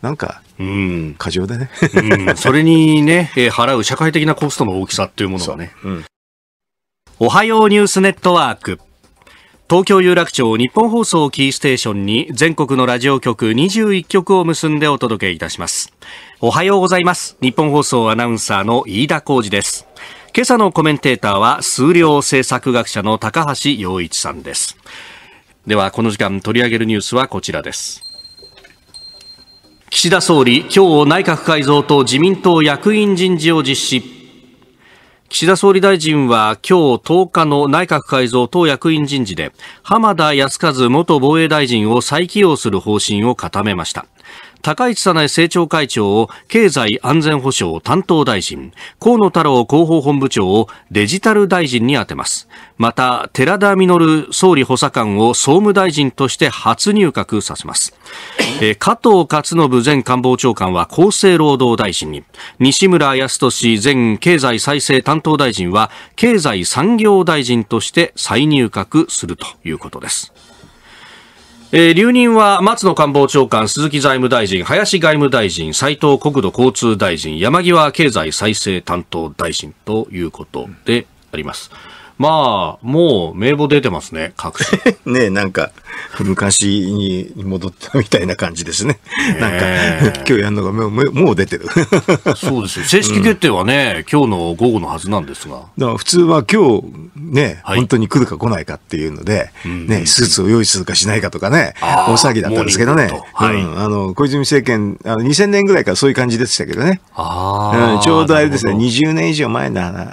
なんか、うん、過剰だね、うん。[LAUGHS] それにね、えー、払う社会的なコストの大きさっていうものがね。おはようニュースネットワーク。東京有楽町日本放送キーステーションに全国のラジオ局21局を結んでお届けいたしますおはようございます日本放送アナウンサーの飯田浩二です今朝のコメンテーターは数量政策学者の高橋洋一さんですではこの時間取り上げるニュースはこちらです岸田総理今日内閣改造と自民党役員人事を実施岸田総理大臣は今日10日の内閣改造党役員人事で浜田康和元防衛大臣を再起用する方針を固めました高市早苗政調会長を経済安全保障担当大臣、河野太郎広報本部長をデジタル大臣に充てます。また、寺田稔総理補佐官を総務大臣として初入閣させます。え加藤勝信前官房長官は厚生労働大臣に、西村康稔前経済再生担当大臣は経済産業大臣として再入閣するということです。えー、留任は松野官房長官、鈴木財務大臣、林外務大臣、斉藤国土交通大臣、山際経済再生担当大臣ということであります。うんまあ、もう名簿出てますね、各 [LAUGHS] ねなんか、昔に戻ったみたいな感じですね。なんか、[LAUGHS] 今日やるのがもうもう出てる。[LAUGHS] そうですよ。正式決定はね、うん、今日の午後のはずなんですが。だから普通は今日、ね、本当に来るか来ないかっていうので、ね、スーツを用意するかしないかとかね、大騒ぎだったんですけどね。はい、うん、あの、小泉政権、あの2000年ぐらいからそういう感じでしたけどね。ああ、ちょうどあれですね、20年以上前のあの組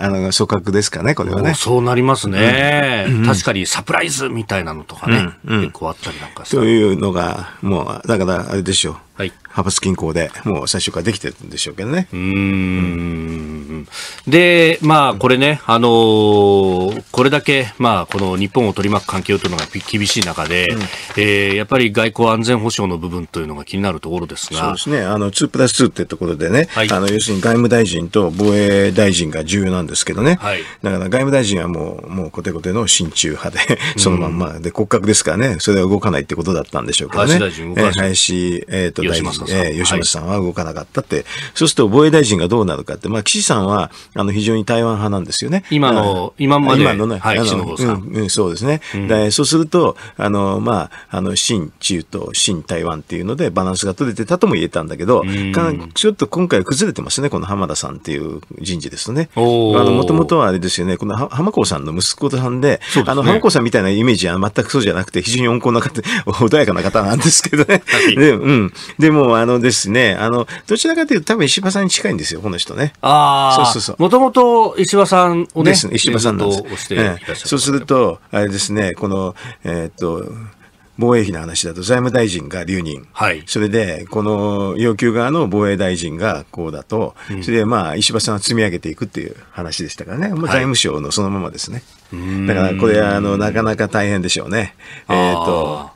閣ですかね、これはね。そうなりりますね、うん、確かにサプライズみたいなのとかね、うん、結構あったりなんかというのが、もう、だからあれでしょう。はい、派ス銀行でもう最初からできてるんでしょうけどね。うん、で、まあ、これね、あのー、これだけ、まあ、この日本を取り巻く環境というのが厳しい中で、うん、えー、やっぱり外交安全保障の部分というのが気になるところですが。そうですね。あの、2プラス2ってところでね、はい、あの、要するに外務大臣と防衛大臣が重要なんですけどね。はい、だから外務大臣はもう、もうコテコテの親中派でそのまんま、で、骨格ですからね、それは動かないってことだったんでしょうけどね。林大臣動かない。え林、えー、と、大臣。えー、吉本さんは動かなかったって、はい、そうすると防衛大臣がどうなるかって、まあ、岸さんはあの非常に台湾派なんですよね。今の、今まで今のね、はい、岸信さん、うん、そうですね、うん、で。そうすると、あの、まあ、あの、新中と新台湾っていうのでバランスが取れてたとも言えたんだけど、ちょっと今回崩れてますね、この浜田さんっていう人事ですとね。あの、もともとはあれですよね、この浜子さんの息子さんで、でね、あの、浜子さんみたいなイメージは全くそうじゃなくて、非常に温厚な方、[LAUGHS] 穏やかな方なんですけどね。はい、で、うん。でも、あのですね、あの、どちらかというと多分石破さんに近いんですよ、この人ね。ああ。そうそうそう。もともと石破さんをね。ね、石破さんなんです。えそうすると、あれですね、この、えー、っと、防衛費の話だと財務大臣が留任、はい、それでこの要求側の防衛大臣がこうだと、うん、それでまあ石破さんは積み上げていくっていう話でしたからね、もう財務省のそのままですね、だからこれはあのなかなか大変でしょうね、えーと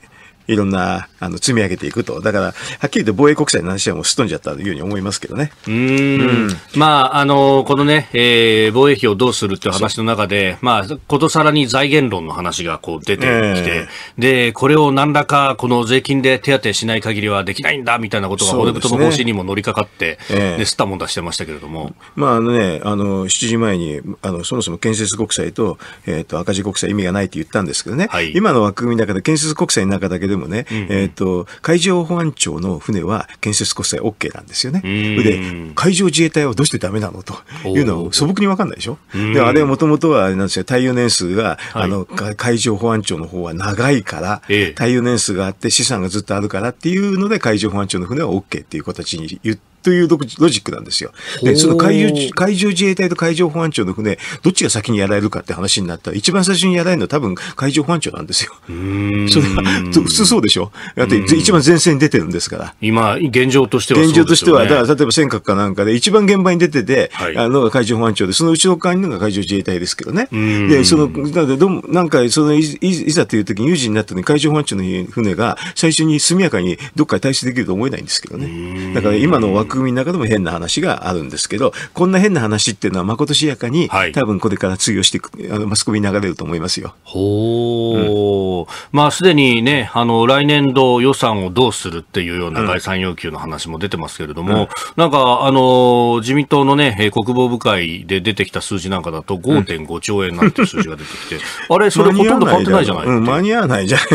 いろんな、あの、積み上げていくと。だから、はっきりと防衛国債の話はもうすっ飛んじゃったように思いますけどね。うん,、まあ、あの、このね、えー、防衛費をどうするっていう話の中で、まあ、ことさらに財源論の話がこう出てきて、えー、で、これを何らか、この税金で手当しない限りはできないんだ、みたいなことが、骨太の方針にも乗りかかって、ね、えー、で、すったもん出してましたけれども。まあ、あのね、あの、7時前に、あの、そもそも建設国債と、えっ、ー、と、赤字国債意味がないって言ったんですけどね。はい、今の枠組みの中で、建設国債の中だけで、でもね、うんえっ、ー、と、海上保安庁の船は建設国ス OK なんですよね。で、海上自衛隊はどうしてダメなのというのは素朴にわかんないでしょ。で、あれはもともとはあれなんですよ、耐用年数が、はい、あの、海上保安庁の方は長いから、ええ、耐用年数があって資産がずっとあるからっていうので、海上保安庁の船は OK っていう形に言って、というロジックなんですよ。で、その海上海上自衛隊と海上保安庁の船、どっちが先にやられるかって話になったら、一番最初にやられるのは多分海上保安庁なんですよ。それは普通そうでしょだって一番前線に出てるんですから。今、現状としては、ね、現状としては、だから例えば尖閣かなんかで一番現場に出てて、はい、あの海上保安庁で、そのうちの側にのが海上自衛隊ですけどね。で、その、なので、なんか、そのい、いざという時に有事になったのに海上保安庁の船が最初に速やかにどっかに退出できると思えないんですけどね。だから今の枠国民の中でも変な話があるんですけど、こんな変な話っていうのはまことしやかに、はい、多分これから通用していく、あのマスコミに流れると思いますよ。ほうん、まあすでにね、あの、来年度予算をどうするっていうような概算要求の話も出てますけれども、うん、なんか、あの、自民党のね、国防部会で出てきた数字なんかだと5.5兆円なんて数字が出てきて、うん、あれ、それほとんど変わってないじゃない間に合わないじゃない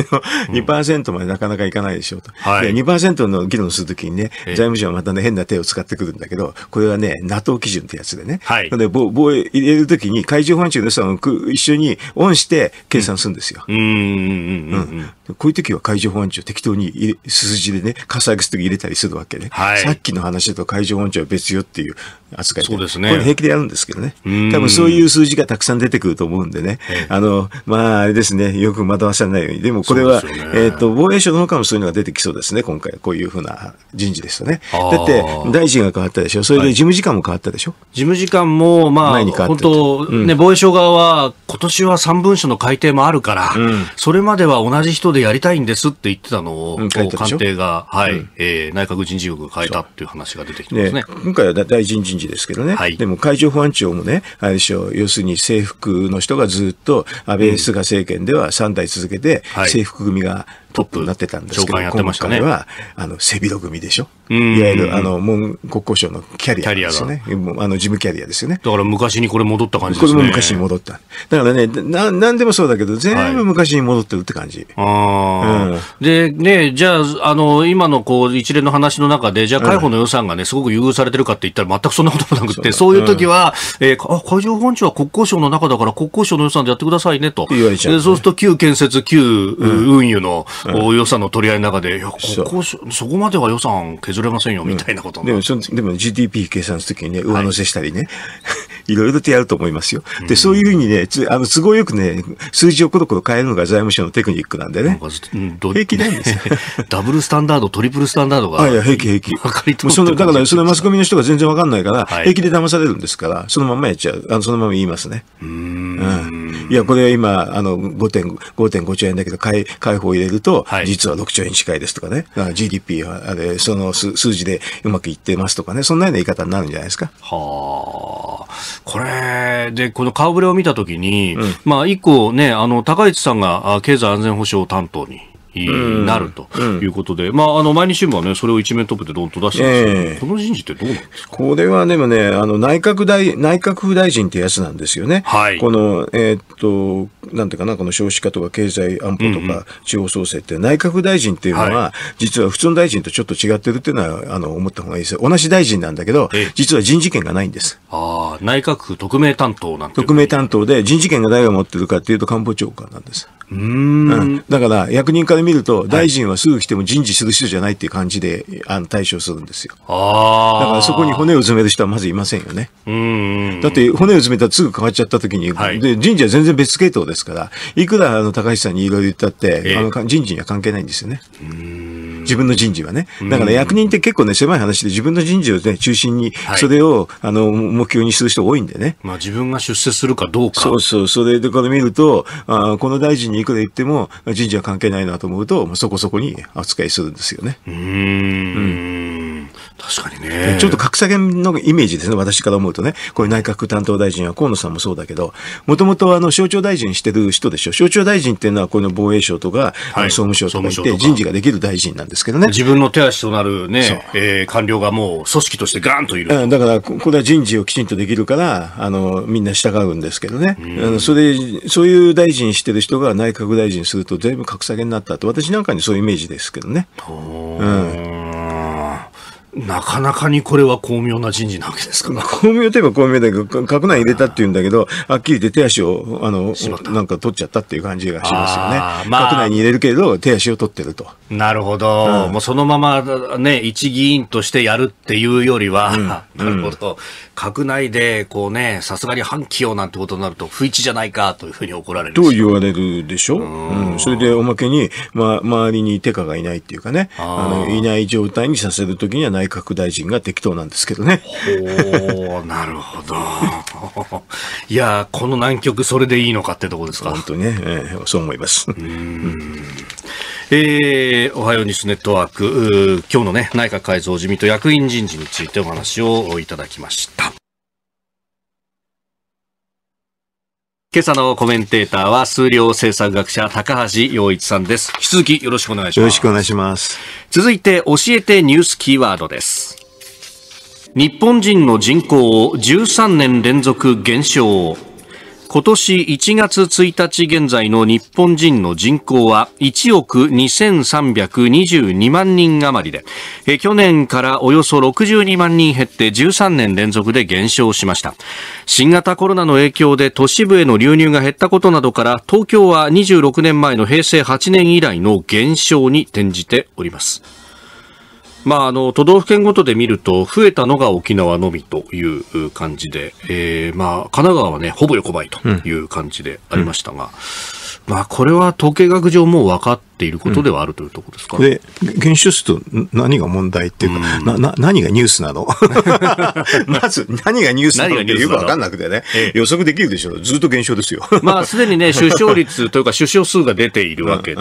の。2%までなかなかいかないでしょうと。はい、で2%の議論するときにね、財務省はまたね、変な手を使ってくるんだけど、これはね、NATO 基準ってやつでね。はい。で、防防衛入れるときに、海上保安庁の予算を一緒にオンして計算するんですよ。うん。うん。こういう時は海上保安庁適当に数字でね、火災ぐすと入れたりするわけね。はい。さっきの話だと海上保安庁は別よっていう扱いそうですね。これ平気でやるんですけどね。多分そういう数字がたくさん出てくると思うんでね。あの、まあ、あれですね。よく惑わされないように。でもこれは、ね、えっ、ー、と、防衛省の方からもそういうのが出てきそうですね。今回、こういうふうな人事ですよね。だって、大臣が変わったでしょ。それで事務次官も変わったでしょ。はい、事務次官も、まあ、本当、ね、防衛省側は、今年は3文書の改定もあるから、うん、それまでは同じ人でやりたいんですって言ってたのを、うん、官邸が、はい、うん、えー、内閣人事局が変えたっていう話が出てきてますね。ね今回は大臣人事人事ですけどね、はい、でも海上保安庁もね、あれでしょう、要するに制服の人がずっと安倍、菅政権では3代続けて、制服組がトップになってたんですけど、ね、今回は、あの、背広組でしょいわゆる、あの、文国交省のキャリアですね。キャリアあの、事務キャリアですよね。だから昔にこれ戻った感じですね。これも昔に戻った。だからね、な、なんでもそうだけど、全部昔に戻ってるって感じ。はい、うん、で、ね、じゃあ、あの、今のこう、一連の話の中で、じゃあ、海保の予算がね、すごく優遇されてるかって言ったら、全くそんなこともなくて、そういう時は、うん、えー、あ、海上保安庁は国交省の中だから、国交省の予算でやってくださいね、と。言われちゃう、そうすると、旧建設、旧運輸の、こう予算の取り合いの中で、いや、ここそ、そこまでは予算削れませんよ、みたいなこと、うん、でも、でも GDP 計算するときにね、上乗せしたりね、は [LAUGHS] いろいろとやると思いますよ。で、そういうふうにね、あの、都合よくね、数字をコロコロ変えるのが財務省のテクニックなんでね。うん、ど平気なんですね。[LAUGHS] ダブルスタンダード、トリプルスタンダードが。あいや、平気平気。わかりとその、だから、そのマスコミの人が全然わかんないから、はい、平気で騙されるんですから、そのままやっちゃう。あの、そのまま言いますね。うんうん、いや、これ今、あの、5.5兆円だけど、解放入れると、と、はい、実は6兆円近いですとかね、GDP は、でその数字でうまくいってますとかね、そんなような言い方になるんじゃないですか。はあ、これ、で、この顔ぶれを見たときに、うん、まあ、個ね、あの、高市さんが経済安全保障担当にになるということで、うんうん、まあ、あの、毎日新聞はね、それを一面トップでどんと出してるんですけど、えー、この人事ってどうなんですかこれはでもね、あの、内閣大、内閣府大臣ってやつなんですよね。はい。この、えー、っと、なんていうかな、この少子化とか経済安保とか地方創生って、うんうん、内閣府大臣っていうのは、はい、実は普通の大臣とちょっと違ってるっていうのは、あの、思った方がいいですよ。同じ大臣なんだけど、えー、実は人事権がないんです。ああ、内閣府特命担当なんて。特命担当で、人事権が誰が持ってるかっていうと官房長官なんです。うん,、うん。だから、役人からで見ると、大臣はすぐ来ても人事する人じゃないっていう感じで、あの、対処するんですよ。ああ。だからそこに骨を詰める人はまずいませんよね。うん。だって、骨を詰めたらすぐ変わっちゃった時に、はい、で人事は全然別系統ですから、いくら、あの、高橋さんにいろいろ言ったって、あの、人事には関係ないんですよね。うん。自分の人事はね。だから役人って結構ね、狭い話で自分の人事をね、中心に、それを、あの、目標にする人多いんでね。まあ自分が出世するかどうか。そうそう。それでから見ると、あこの大臣にいくら言っても、人事は関係ないなと思うと、まあ、そこそこに扱いするんですよね。うん。確かにね。ちょっと格下げのイメージですね、私から思うとね。こういう内閣担当大臣は河野さんもそうだけど、もともとあの、省庁大臣してる人でしょ。省庁大臣っていうのは、この防衛省とか、はい、総務省とかいて、人事ができる大臣なんですけどね。自分の手足となるね、えー、官僚がもう組織としてガーンといる。うん、だから、これは人事をきちんとできるから、あの、みんな従うんですけどね。うん、それ、そういう大臣してる人が内閣大臣すると、全部格下げになったと。私なんかにそういうイメージですけどね。うん。なかなかにこれは巧妙な人事なわけですから。巧妙といえば巧妙だけど、閣内入れたって言うんだけど、はっきり言って手足を、あの、なんか取っちゃったっていう感じがしますよね。あまあ、閣内に入れるけれど、手足を取ってると。なるほど。うん、もうそのままね、一議員としてやるっていうよりは、うん、なるほど。閣内で、こうね、さすがに反起用なんてことになると、不一致じゃないかというふうに怒られる。と言われるでしょ。うん。それでおまけに、まあ、周りに手下がいないっていうかね、あのいない状態にさせるときには内内閣大臣が適当なんですけどね。おなるほど。[LAUGHS] いやこの南極、それでいいのかってとこですか。本当にね、えー、そう思います。うんえー、おはようニュースネットワーク、今日のね、内閣改造自民党役員人事についてお話をいただきました。今朝のコメンテーターは数量政策学者高橋洋一さんです。引き続きよろしくお願いします。よろしくお願いします。続いて教えてニュースキーワードです。日本人の人口を13年連続減少。今年1月1日現在の日本人の人口は1億2322万人余りで、去年からおよそ62万人減って13年連続で減少しました。新型コロナの影響で都市部への流入が減ったことなどから、東京は26年前の平成8年以来の減少に転じております。まあ、あの、都道府県ごとで見ると、増えたのが沖縄のみという感じで、えー、まあ、神奈川はね、ほぼ横ばいという感じでありましたが、うん、まあ、これは統計学上もう分かっていることではあるというところですか、うん、で、原子数と何が問題っていうか、うん、なな何がニュースなの [LAUGHS] まず、何がニュースなのってよくわかんなくてね、ええ、予測できるでしょう。ずっと減少ですよ。[LAUGHS] まあ、すでにね、[LAUGHS] 出生率というか、出生数が出ているわけで、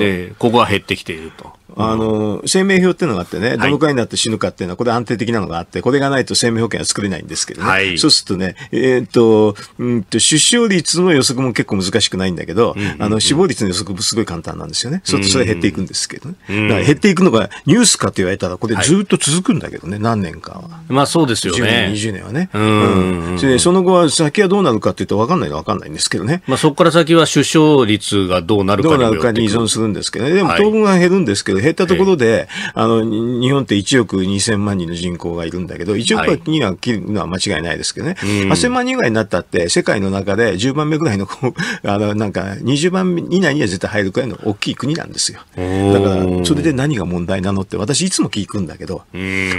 えー、ここは減ってきていると。あの、生命表っていうのがあってね、どのくらいになって死ぬかっていうのは、これ安定的なのがあって、これがないと生命保険は作れないんですけどね。はい、そうするとね、えっ、と、うんと、出生率の予測も結構難しくないんだけど、うんうんうん、あの、死亡率の予測もすごい簡単なんですよね。ね。それとそれ減っていくんですけどね。だから減っていくのがニュースかと言われたら、これずっと続くんだけどね、はい、何年かは。まあそうですよね。10年、20年はね。うん。その後は先はどうなるかっていうと分かんないのは分かんないんですけどね。まあそこから先は出生率がどうなるかどうなるかに依存するんですけどね。でも当分は減るんですけど、減ったところで、あの、日本って1億2000万人の人口がいるんだけど、1億には切るのは間違いないですけどね。8000万人ぐらいになったって、世界の中で10番目ぐらいの、あの、なんか20番以内には絶対入るくらいの大きい国国なんですよ。だから、それで何が問題なのって私いつも聞くんだけど、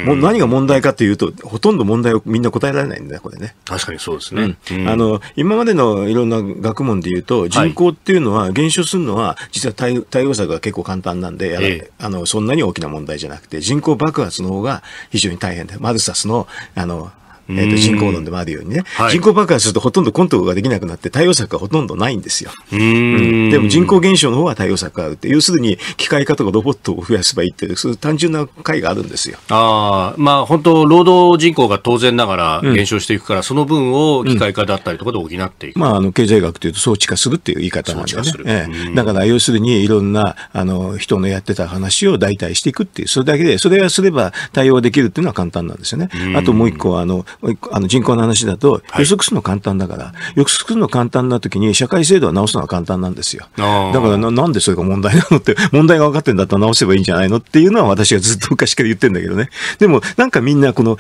もう何が問題かというと、ほとんど問題をみんな答えられないんだこれね。確かにそうですね。うん、あの、今までのいろんな学問で言うと、人口っていうのは減少するのは、実は対対応策が結構簡単なんで、えー、あの、そんなに大きな問題じゃなくて、人口爆発の方が非常に大変で、マルサスの、あの、えー、と進行論でもあるようにね、はい、人口爆発するとほとんどコントロールができなくなって対応策がほとんどないんですよ。うん、でも人口減少の方は対応策があるって、要するに機械化とかロボットを増やせばいいっていう、そういう単純な回があるんですよ。ああ、まあ、本当、労働人口が当然ながら減少していくから、うん、その分を機械化だったりとかで補っていく、うん、まあ、あの経済学というと装置化するっていう言い方なんでね、ええ、だから要するにいろんなあの人のやってた話を代替していくっていう、それだけで、それはすれば対応できるっていうのは簡単なんですよね。あともう一個あのあの人口の話だと予測するの簡単だから、はい、予測するの簡単な時に社会制度は直すのは簡単なんですよ。だからななんでそれが問題なのって、[LAUGHS] 問題が分かってんだったら直せばいいんじゃないのっていうのは私がずっと昔から言ってんだけどね。でもなんかみんなこの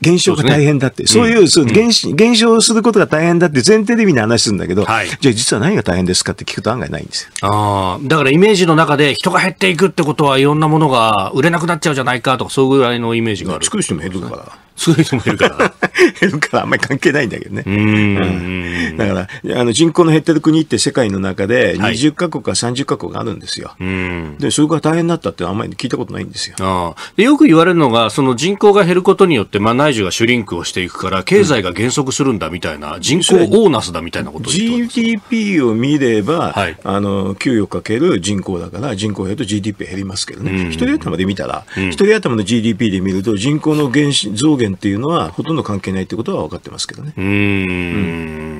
減少が大変だって、そう、ね,、いう、そう減減少することが大変だって前提でビの話するんだけど、はい、じゃあ実は何が大変ですかって聞くと案外ないんですよ。ああ、だからイメージの中で人が減っていくってことはいろんなものが売れなくなっちゃうじゃないかとか、そういうぐらいのイメージがある。作る人も減るから。作る人も減るから。減るからあんまり関係ないんだけどね。うん、だから、あの人口の減ってる国って世界の中で20カ国か30カ国があるんですよ。はい、で、それから大変になったってあんまり聞いたことないんですよ。あでよく言われるのが、その人口が減ることによって、まあ、内需がシュリンクをしていくから、経済が減速するんだみたいな、うん、人口オーナスだみたいなことを言 GDP を見れば、はい、あの、給与かける人口だから、人口減ると GDP 減りますけどね。一、うん、人頭で見たら、一、人頭の GDP で見ると、人口の減増減っていうのはほとんど関係ない。ないということは分かってますけどね。うんうん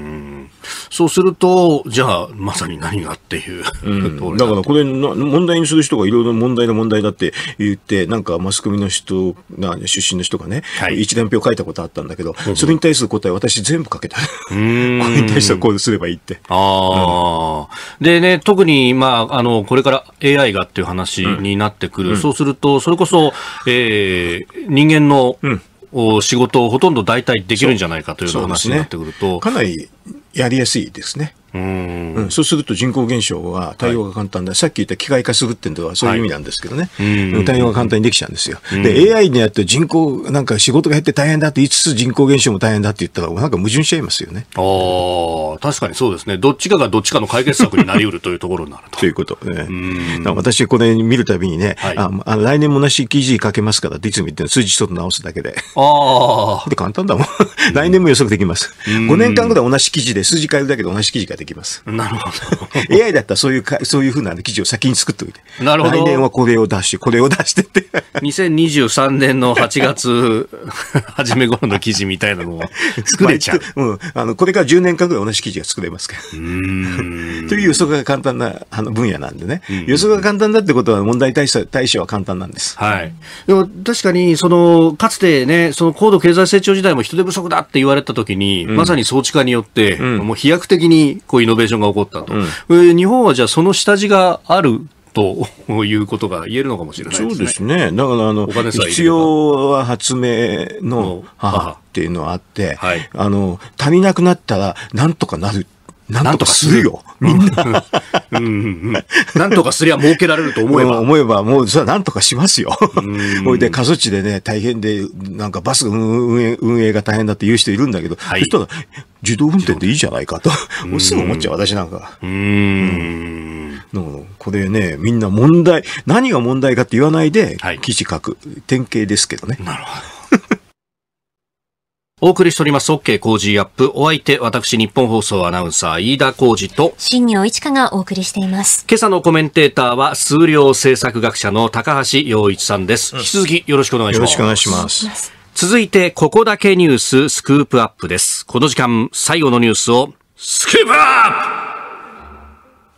そうすると、じゃあ、まさに何がっていう、うん、だからこれ問題にする人がいろいろ問題の問題だって言って、なんかマスコミの人が、出身の人がね、はい、一覧表書いたことあったんだけど、うん、それに対する答え、私、全部書けた、うん、これに対してはこうすればいいって。ああ、うん、でね、特に、まああの、これから AI がっていう話になってくる、そうすると、それこそ、えー、人間の、うん仕事をほとんど代替できるんじゃないかという話になってくると、ね、かなりやりやすいですね。うん、うん、そうすると人口減少は対応が簡単で、はい、さっき言った機械化するっていうのはそういう意味なんですけどね、はい、対応が簡単にできちゃうんですよ。で、AI にやって人口、なんか仕事が減って大変だって言いつつ人口減少も大変だって言ったら、なんか矛盾しちゃいますよね。ああ、確かにそうですね。どっちかがどっちかの解決策になりうるというところになると。ということ、ね。私、これ見るたびにね、はい、ああ来年も同じ記事書けますからっていつも言って数字ちょっと直すだけで。ああ。で、簡単だもん。来年も予測できます。5年間ぐらい同じ記事で数字変えるだけで同じ記事ができっきます。なるほど。AI [LAUGHS] だったらそういうか、そういうふうな記事を先に作っておいて。なるほど。来年はこれを出して、これを出してって。2023年の8月初め頃の記事みたいなのを [LAUGHS] 作れちゃう。まあ、うん。あの、これから10年間ぐらい同じ記事が作れますから。という予測が簡単なあの分野なんでね。うんうん、予測が簡単だってことは問題対処対処は簡単なんです。はい。でも確かに、その、かつてね、その高度経済成長時代も人手不足だって言われたときに、うん、まさに装置化によって、うん、もう飛躍的に、イノベーションが起こったと、うん、日本はじゃあその下地があるということが言えるのかもしれない、ね、そうですね。だからあの必要は発明の母っていうのはあって、はい、あの足りなくなったらなんとかなるなんとかするよ、みんな。うんうんうん、[LAUGHS] なんとかすりゃ儲けられると思えば。思えば、もう、それはなんとかしますよ。ほいで、過疎地でね、大変で、なんかバス運営運営が大変だって言う人いるんだけど、はい、そしたら、自動運転でいいじゃないかと、すぐ思っちゃう、私なんか。うん。これね、みんな問題、何が問題かって言わないで、記事書く。典型ですけどね。なるほど。お送りしております OK 工事アップ。お相手、私、日本放送アナウンサー、飯田工事と、新庄一華がお送りしています。今朝のコメンテーターは、数量政策学者の高橋洋一さんです。引き続きよろしくお願いします。よろしくお願いします。続いて、ここだけニューススクープアップです。この時間、最後のニュースを、スクープア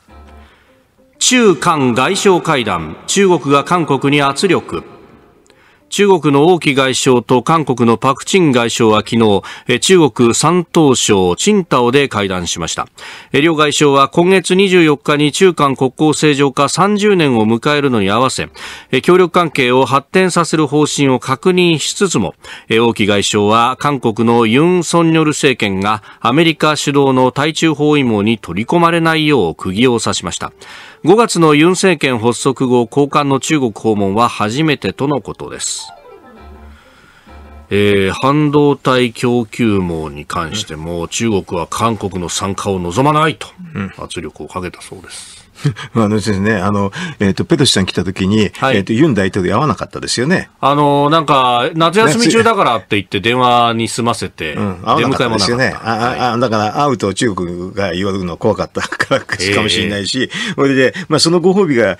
ップ中韓外相会談中国が韓国に圧力中国の王毅外相と韓国のパク・チン外相は昨日、中国山東省チンタオで会談しました。両外相は今月24日に中韓国交正常化30年を迎えるのに合わせ、協力関係を発展させる方針を確認しつつも、王毅外相は韓国のユン・ソンニョル政権がアメリカ主導の対中包囲網に取り込まれないよう釘を刺しました。5月のユン政権発足後高官の中国訪問は初めてとのことです、えー、半導体供給網に関しても、中国は韓国の参加を望まないと圧力をかけたそうです、[LAUGHS] あのですね、あの、えっ、ー、と、ペトシさん来た時に、はい、えっ、ー、と、ユン大統領会わなかったですよね。あの、なんか、夏休み中だからって言って電話に済ませて、うん、会わなかったですよね。あ、はあ、だから、会うと中国が言われるのは怖かったからかもしれないし、そ、え、れ、ー、で、まあ、そのご褒美が、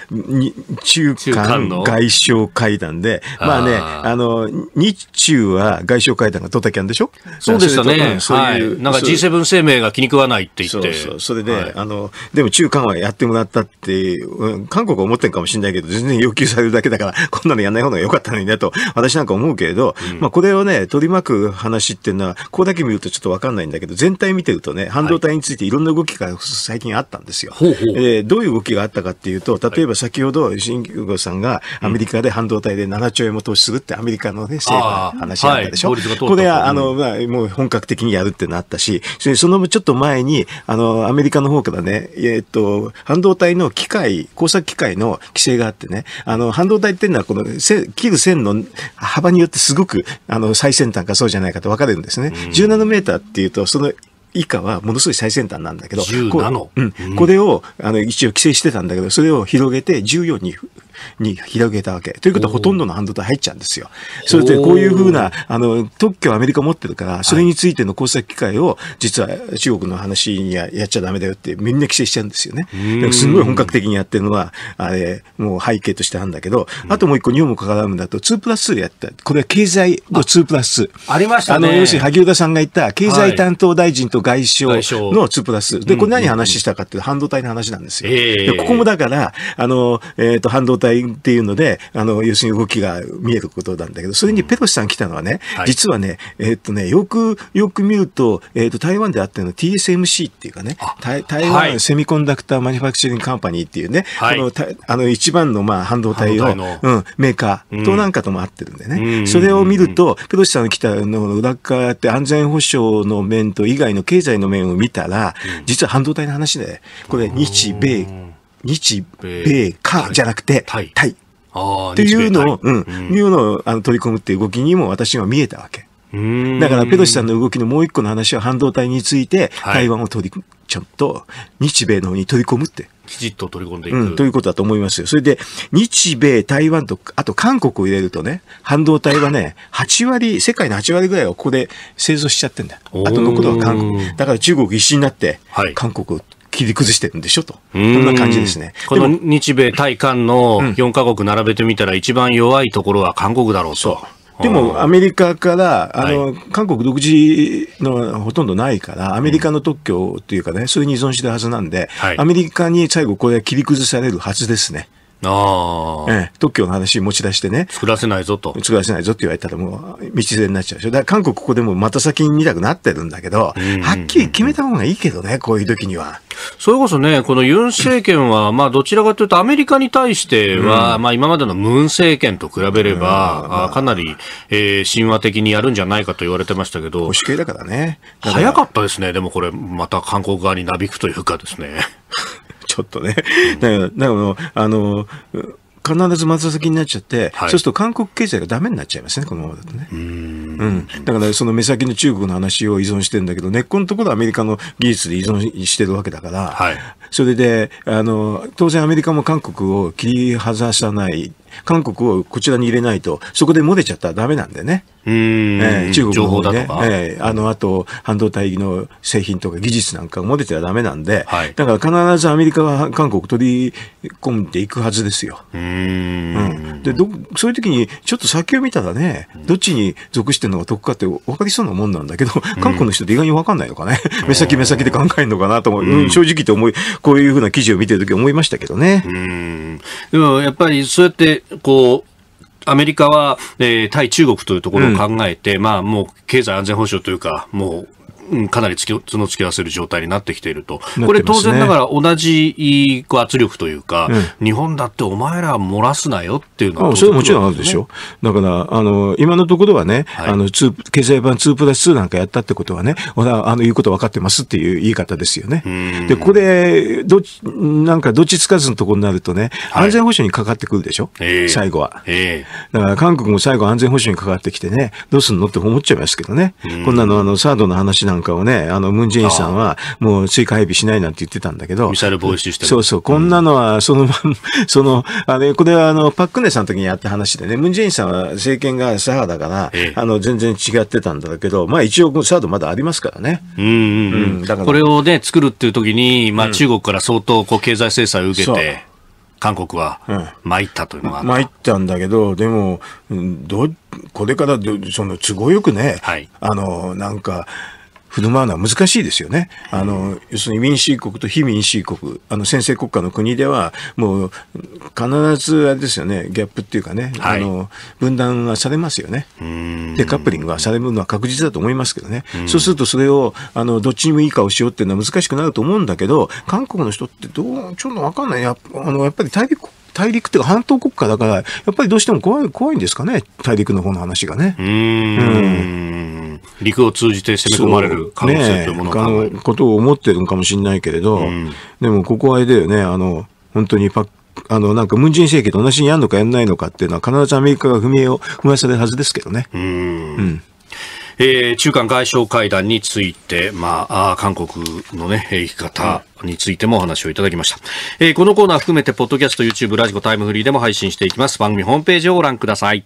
中韓外相会談で、まあね、あの、日中は外相会談が取ったきゃんでしょそうでしたね。そういう、はい、なんか G7 声明が気に食わないって言って。そうそう、それで、はい、あの、でも中韓はやってもらったって、うん、韓国は思ってるかもしれないけど、全然要求されるだけだから、[LAUGHS] こんなのやんない方が良かったのにねと、私なんか思うけれど、うん、まあこれをね、取り巻く話っていうのは、ここだけ見るとちょっとわかんないんだけど、全体見てるとね、半導体についていろんな動きが最近あったんですよ。はい、えー、どういう動きがあったかっていうと、例えば先ほど、新久吾さんがアメリカで半導体で7兆円も投資するってアメリカのね、政府の話あったでしょ。はい、これは、あの、まあ、もう本格的にやるってなったし、そのちょっと前に、あの、アメリカの方からね、えー、っと、半導体の機械、工作機械の規制があってね、あの、半導体っていうのは、この、切る線の幅によってすごく、あの、最先端かそうじゃないかと分かれるんですね。うん、10ナノメーターっていうと、その、以下はものすごい最先端なんだけど、こ,、うん、これをあの一応規制してたんだけど、それを広げて14にに広げたわけ。ということはほとんどの半導体入っちゃうんですよ。それでこういうふうな、あの、特許アメリカ持ってるから、それについての工作機会を、実は中国の話にやっちゃダメだよってみんな規制しちゃうんですよね。すごい本格的にやってるのは、あれ、もう背景としてあるんだけど、あともう一個日本もらむんだと、2プラス2やった。これは経済の2プラス2。ありましたね。あの、要するに萩生田さんが言った、経済担当大臣と外相の2プラス。で、これ何話したかっていうと半導体の話なんですよ。ここもだから、あの、えっ、と、半導体体っていうので、あの、要するに動きが見えることなんだけど、それにペロシさん来たのはね、うんはい、実はね、えー、っとね、よく、よく見ると、えー、っと、台湾であったのは TSMC っていうかね、台湾セミコンダクターマニュファクチャリングカンパニーっていうね、はい、のあの、一番の、まあ、半導体を、うん、メーカーとなんかとも合ってるんでね、うん、それを見ると、ペロシさんが来たの裏側って安全保障の面と以外の経済の面を見たら、実は半導体の話で、これ、日米日米かじゃなくて、タイ。タイっていうのを、うん、いうのをあの取り込むっていう動きにも私は見えたわけ。だからペロシさんの動きのもう一個の話は半導体について、台湾を取り、はい、ちゃんと日米の方に取り込むって。きちっと取り込んでいく、うん、ということだと思いますよ。それで、日米、台湾と、あと韓国を入れるとね、半導体はね、8割、世界の8割ぐらいはここで製造しちゃってんだ。あと残るは韓国。だから中国一心になって、韓国を切り崩してるんでしょと。こんな感じですね。この日米対韓の4カ国並べてみたら一番弱いところは韓国だろうと。うでもアメリカから、あの、はい、韓国独自のほとんどないから、アメリカの特許というかね、それに依存してるはずなんで、はい、アメリカに最後これ切り崩されるはずですね。ああ、ええ、特許の話持ち出してね。作らせないぞと。作らせないぞって言われたらもう道連れになっちゃうでしょ。だから韓国ここでもまた先に見たくなってるんだけど、はっきり決めた方がいいけどね、こういう時には。それこそね、このユン政権は、まあどちらかというとアメリカに対しては、うん、まあ今までのムン政権と比べれば、うん、かなり、えー、神話的にやるんじゃないかと言われてましたけど。保守系だからね。早かったですね、でもこれ、また韓国側になびくというかですね。ちょっとね。だから、だからあの、必ず松先になっちゃって、はい、そうすると韓国経済がダメになっちゃいますね、このままだとね。うんうんだからその目先の中国の話を依存してるんだけど、根っこのところはアメリカの技術で依存してるわけだから、はい、それで、あの、当然アメリカも韓国を切り外さない韓国をこちらに入れないと、そこで漏れちゃったらだめなんでね。えー、中国の方ね、えー、あの、あと、半導体の製品とか技術なんか漏れてはだめなんで、はい、だから必ずアメリカは韓国取り込んでいくはずですよ。うん,、でど、そういう時に、ちょっと先を見たらね、どっちに属してるのが得かって分かりそうなもんなんだけど、韓国の人って意外に分かんないのかね。目先目先で考えるのかなと思う。うん、正直と思い、こういうふうな記事を見てる時思いましたけどね。うん。でも、やっぱりそうやって、こう、アメリカは、えー、対中国というところを考えて、うん、まあもう経済安全保障というか、もううん、かなりつき角つき合わせる状態になってきていると、これ当然ながら同じ圧力というか、日本だってお前ら漏らすなよっていうのは、ね、それはもちろんあるでしょ、だからあの今のところはね、はい、あの経済版2プラス2なんかやったってことはね、俺はあの言うこと分かってますっていう言い方ですよね。で、これど、なんかどっちつかずのところになるとね、安全保障にかかってくるでしょ、はい、最後は、えー。だから韓国も最後、安全保障にかかってきてね、どうすんのって思っちゃいますけどね、こんなのあのサードの話なんなんかをね、あの、ムンジェインさんは、もう追加配備しないなんて言ってたんだけど。ミサイル防止してる。そうそう。こんなのは、その、[LAUGHS] その、あれ、これはあの、パックネさんの時にやった話でね、ムンジェインさんは政権が左派だから、ええ、あの、全然違ってたんだけど、まあ一応、サードまだありますからね。うんうんうん。うん、だからこれをね、作るっていう時に、まあ中国から相当、こう、経済制裁を受けて、韓国は参ったというのが、うん、参ったんだけど、でも、どこれからその都合よくね、はい、あのなんか、振る舞うのは難しいですよね。あの、要するに民主主義国と非民主主義国、あの、先制国家の国では、もう、必ず、あれですよね、ギャップっていうかね、はい、あの、分断はされますよね。で、カップリングはされるのは確実だと思いますけどね。そうすると、それを、あの、どっちにもいい顔しようっていうのは難しくなると思うんだけど、韓国の人ってどう、ちょっとわかんない。やあのやっぱり大陸大陸っていうか半島国家だから、やっぱりどうしても怖い怖いんですかね、大陸の方の話がね。うん、陸を通じて攻め込まれる可能性というものが、ね、ことを思ってるのかもしれないけれど、でもここはあれだよね、あの、本当にパあの、なんか、ムンジン政権と同じにやるのかやらないのかっていうのは、必ずアメリカが踏み絵を踏まされるはずですけどね。うんうんえー、中韓外相会談について、まあ、あ韓国のね、生き方、についてもお話をいただきました、えー、このコーナー含めてポッドキャスト YouTube ラジコタイムフリーでも配信していきます番組ホームページをご覧ください